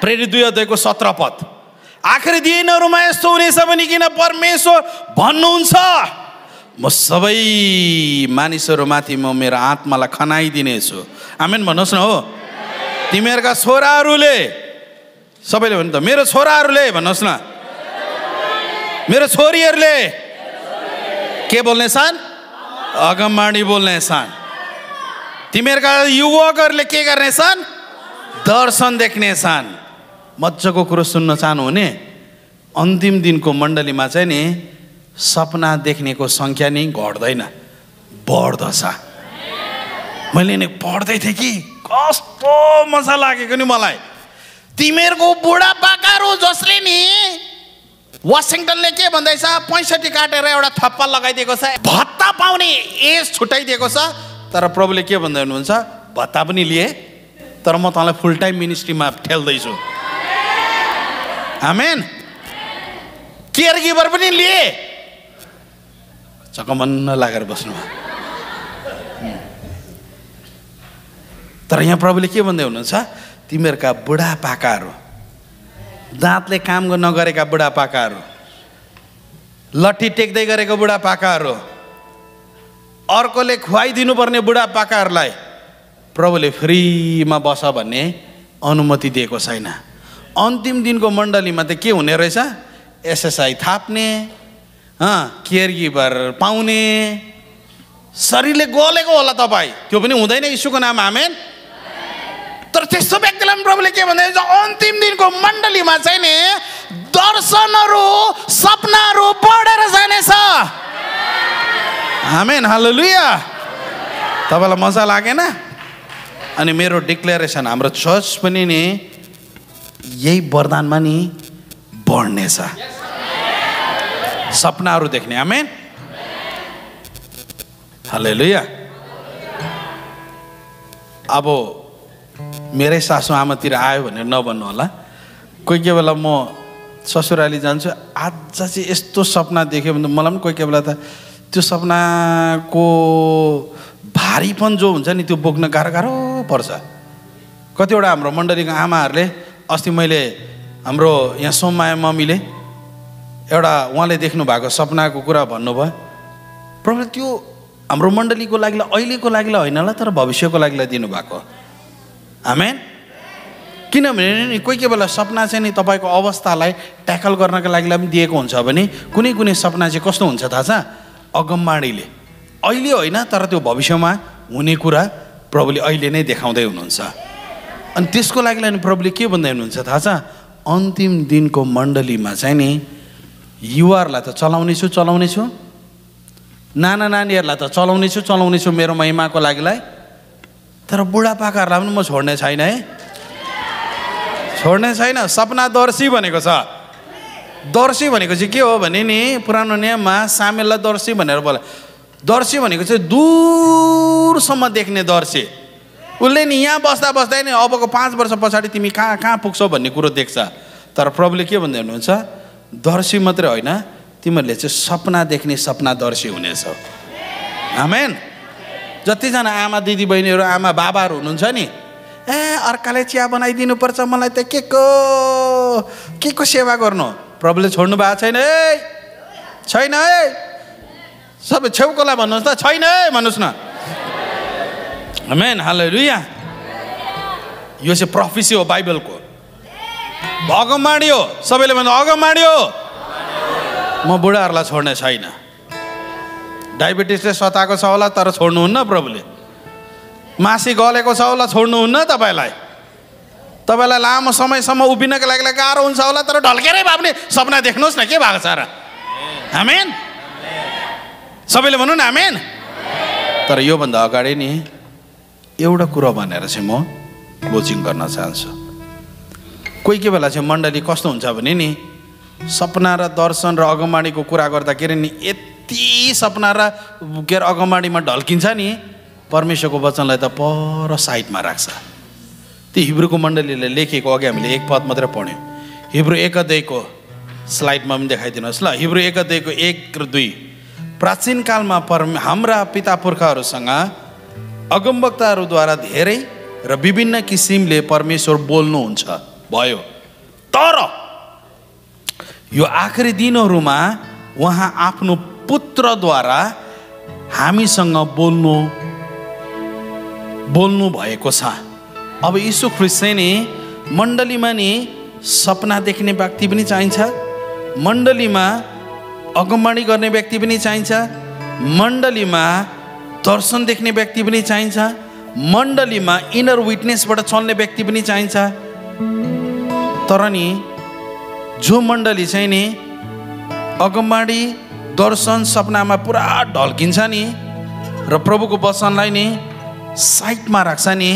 [SPEAKER 1] प्रेरित दुई अध्यायको सत्र पद आखिरी दिनहरूमा यस्तो हुनेछ भने किन परमेश्वर भन्नुहुन्छ म सबै मानिसहरूमाथि म मेरो आत्मालाई खनाइदिनेछु आमेन भन्नुहोस् न हो तिमीहरूका छोराहरूले सबैले भन्नु त मेरो छोराहरूले भन्नुहोस् न मेरो छोरीहरूले के बोल्ने छन् अगमबाणी बोल्ने छन् तिमीहरूका युवकहरूले के गर्ने छन् दर्शन देख्ने छन् मजाको कुरो सुन्न चाहनुहुने अन्तिम दिनको मण्डलीमा चाहिँ नि सपना देख्नेको सङ्ख्या नै घट्दैन बढ्दछ मैले नै पढ्दै थिएँ कि कस्तो मजा लागेको नि मलाई तिमीहरूको बुढापाकाहरू जसले नि वासिङटनले के भन्दैछ पैँसठी काटेर एउटा थप्पा लगाइदिएको छ भत्ता पाउने एज छुट्याइदिएको छ तर प्रभुले के भन्दै हुनुहुन्छ भत्ता पनि लिए तर म तँलाई फुल टाइम मिनिस्ट्रीमा ठेल्दैछु आमेन केयर गिभर पनि लिएँ चकमन्न लागेर बस्नु तर यहाँ प्रभुले के भन्दै हुनुहुन्छ तिमीहरूका बुढापाकाहरू दाँतले काम नगरेका बुढापाकाहरू लट्ठी टेक्दै गरेको बुढापाकाहरू अर्कोले खुवाइदिनुपर्ने बुढापाकाहरूलाई प्रभुले फ्रीमा बस भन्ने अनुमति दिएको छैन अन्तिम दिनको मण्डलीमा त के हुने रहेछ एसएसआई थाप्ने केयर गिभर पाउने शरीरले गलेको होला तपाईँ त्यो पनि हुँदैन इसुको नाम आमेन तर त्यस्तो व्यक्तिलाई पनि प्रभुले के भन्दा अन्तिम दिनको मण्डलीमा चाहिँ नि दर्शनहरू सपनाहरू बढेर जानेछ आमेन हालो लुया तपाईँलाई मजा लागेन अनि मेरो डिक्लेरेसन हाम्रो चर्च पनि नि यही वरदानमा नि बढ्नेछ सपनाहरू देख्ने आमेन हले अब मेरै सासूआमातिर आयो भनेर नभन्नु होला कोही कोही बेला म ससुराली जान्छु आज चाहिँ यस्तो सपना देख्यो भने मलाई पनि कोही कोही बेला त त्यो सपनाको भारीपन जो हुन्छ नि त्यो बोक्न गाह्रो गाह्रो पर्छ कतिवटा हाम्रो मण्डलीको आमाहरूले अस्ति मैले हाम्रो यहाँ सोममाया मम्मीले एउटा उहाँले देख्नु भएको सपनाको कुरा भन्नुभयो प्रभु त्यो हाम्रो मण्डलीको लागि अहिलेको लागि होला तर भविष्यको लागि दिनुभएको हामी किनभने नि कोही कोही बेला सपना चाहिँ नि तपाईँको अवस्थालाई ट्याकल गर्नको लागि पनि दिएको हुन्छ भने कुनै कुनै सपना चाहिँ कस्तो हुन्छ थाहा छ अगमबाणीले अहिले होइन तर त्यो भविष्यमा हुने कुरा प्रभुले अहिले नै देखाउँदै हुनुहुन्छ अनि त्यसको लागि प्रभुले के भन्दै हुनुहुन्छ थाहा छ अन्तिम दिनको मण्डलीमा चाहिँ नि युवाहरूलाई त चलाउने छु चलाउनेछु चलाउनेछु नाना नानीहरूलाई त चलाउने छु चलाउने छु मेरो महिमाको लागिलाई तर बुढापाकाहरूलाई पनि म छोड्ने छैन है छोड्ने छैन सपना दर्शी भनेको छ दर्शी भनेको चाहिँ के हो भने नि पुरानो नियममा सामेललाई दर्शी भनेर बोला दर्शी भनेको चाहिँ दूरसम्म देख्ने दर्शी उसले नि यहाँ बस्दा बस्दै नि अबको पाँच वर्ष पछाडि तिमी कहाँ कहाँ पुग्छौ भन्ने कुरो देख्छ तर प्रभुले के भन्दै हुनुहुन्छ दर्शी मात्रै होइन तिमीहरूले चाहिँ सपना देख्ने सपना दर्शी हुनेछ आमेन जतिजना आमा दिदी बहिनीहरू आमा बाबाहरू हुनुहुन्छ नि ए अर्काले चिया बनाइदिनु पर्छ मलाई त के को के को सेवा गर्नु प्रभुले छोड्नु भएको छैन है छैन है सबै छेउकोलाई भन्नुहोस् त छैन है भन्नुहोस् न हामेन हाल यहाँ यो चाहिँ प्रफिसी हो बाइबलको माडियो सबैले भन्नु अगम माडियो म बुढाहरूलाई छोड्ने छैन डायबिटिसले सताएको छ होला तर छोड्नुहुन्न प्रभुले मासी गलेको छ होला छोड्नुहुन्न तपाईँलाई तपाईँलाई लामो समयसम्म उभिनको लागि गाह्रो हुन्छ होला तर ढल्केरै भए पनि सपना देख्नुहोस् न के भएको छ र हामेन सबैले भनौँ न हामेन तर योभन्दा अगाडि नि एउटा कुरो भनेर चाहिँ म क्लोजिङ गर्न चाहन्छु कोही कोही बेला चाहिँ मण्डली कस्तो हुन्छ भने नि सपना र दर्शन र अगमबाडीको कुरा गर्दाखेरि नि यति सपना र के अरे अगमबाडीमा ढल्किन्छ नि परमेश्वरको वचनलाई त पर साइडमा राख्छ त्यो हिब्रूको मण्डलीले लेखेको अघि हामीले एक पद मात्रै पढ्यौँ एक एकदेखिको स्लाइडमा पनि देखाइदिनुहोस् ल हिब्रू एकदेखिको एक र दुई प्राचीन कालमा परम हाम्रा पिता पुर्खाहरूसँग अगमवक्ताहरूद्वारा धेरै र विभिन्न किसिमले परमेश्वर बोल्नुहुन्छ भयो तर यो आखिरी दिनहरूमा उहाँ आफ्नो पुत्रद्वारा हामीसँग बोल्नु बोल्नु भएको छ अब यीशु ख्रिस्टै नै मण्डलीमा नि सपना देख्ने व्यक्ति पनि चाहिन्छ मण्डलीमा अगमबाणी गर्ने व्यक्ति पनि चाहिन्छ मण्डलीमा दर्शन देख्ने व्यक्ति पनि चाहिन्छ मण्डलीमा इनर विटनेसबाट चल्ने व्यक्ति पनि चाहिन्छ तर नि जो मण्डली चाहिँ नि अगमबाडी दर्शन सपनामा पुरा ढल्किन्छ नि र प्रभुको वचनलाई नि साइडमा राख्छ नि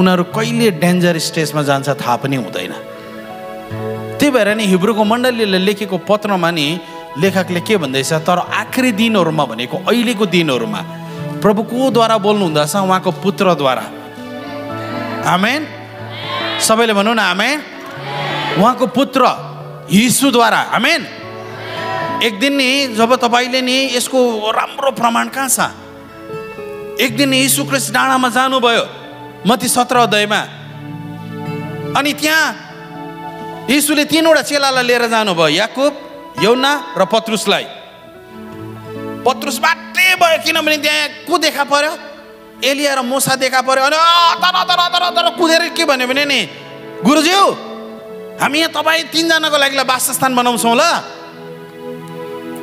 [SPEAKER 1] उनीहरू कहिले डेन्जर स्टेजमा जान्छ थाहा पनि हुँदैन त्यही भएर नि हिब्रूको मण्डलीले लेखेको पत्रमा नि लेखकले के भन्दैछ तर आखिरी दिनहरूमा भनेको अहिलेको दिनहरूमा प्रभु कोद्वारा बोल्नुहुँदछ उहाँको पुत्रद्वारा आमेन सबैले भनौँ न आमेन उहाँको पुत्र यीशुद्वारा आमेन एक दिन नि जब तपाईँले नि यसको राम्रो प्रमाण कहाँ छ एक दिन यीशु क्रिस्ट डाँडामा जानुभयो मती सत्र अध्यायमा अनि त्यहाँ यीशुले तिनवटा चेलालाई लिएर जानुभयो याकुब यौना र पत्रुसलाई पत्रुस बाटै भयो किनभने त्यहाँ को देखा पर्यो एलिया र मोसा देखा पर्यो अनि कुदेर के भन्यो भने नि गुरुज्यू हामी यहाँ तपाईँ तिनजनाको लागि वासस्थान बनाउँछौँ ल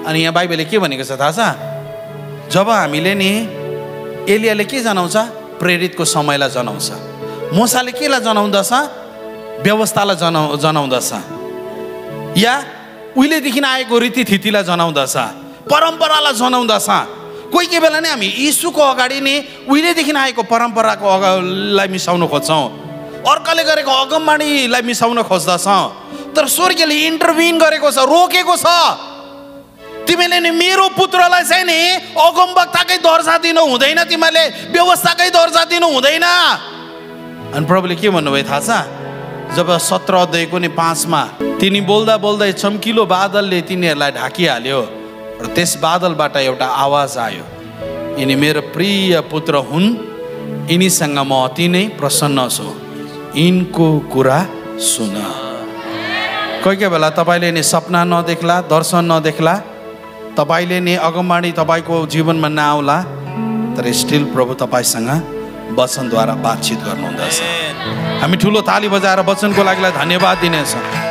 [SPEAKER 1] अनि यहाँ बाइबलले के भनेको छ थाहा छ जब हामीले नि एलियाले के जनाउँछ प्रेरितको समयलाई जनाउँछ मोसाले केलाई जनाउँदछ व्यवस्थालाई जनाउ जनाउँदछ या उहिलेदेखि आएको रीतिथितिलाई जनाउँदछ परम्परालाई जनाउँदछ कोही कोही बेला नै हामी यीशुको अगाडि नै उहिलेदेखि आएको परम्पराको अगाडिलाई मिसाउनु खोज्छौँ अर्काले गरेको अगमबाणीलाई मिसाउन खोज्दछ तर स्वर्गीयले इन्टरभिन गरेको छ रोकेको छ तिमीले नि मेरो पुत्रलाई चाहिँ नि अगमवक्ताकै दर्जा दिनु हुँदैन तिमीले व्यवस्थाकै दर्जा दिनु हुँदैन अनि प्रभुले के भन्नुभयो थाहा छ जब सत्र अध्यायको नि पाँचमा तिनी बोल्दा बोल्दै चम्किलो बादलले तिनीहरूलाई ढाकिहाल्यो र त्यस बादलबाट एउटा आवाज आयो यिनी मेरो प्रिय पुत्र हुन् यिनीसँग म अति नै प्रसन्न छु यिनको कुरा सुन कोही कोही बेला तपाईँले नि सपना नदेख्ला दर्शन नदेख्ला तपाईँले नि अगमवाणी तपाईँको जीवनमा नआउला तर स्टिल प्रभु तपाईँसँग वचनद्वारा बातचित गर्नुहुँदछ हामी ठुलो ताली बजाएर वचनको लागिलाई धन्यवाद दिनेछौँ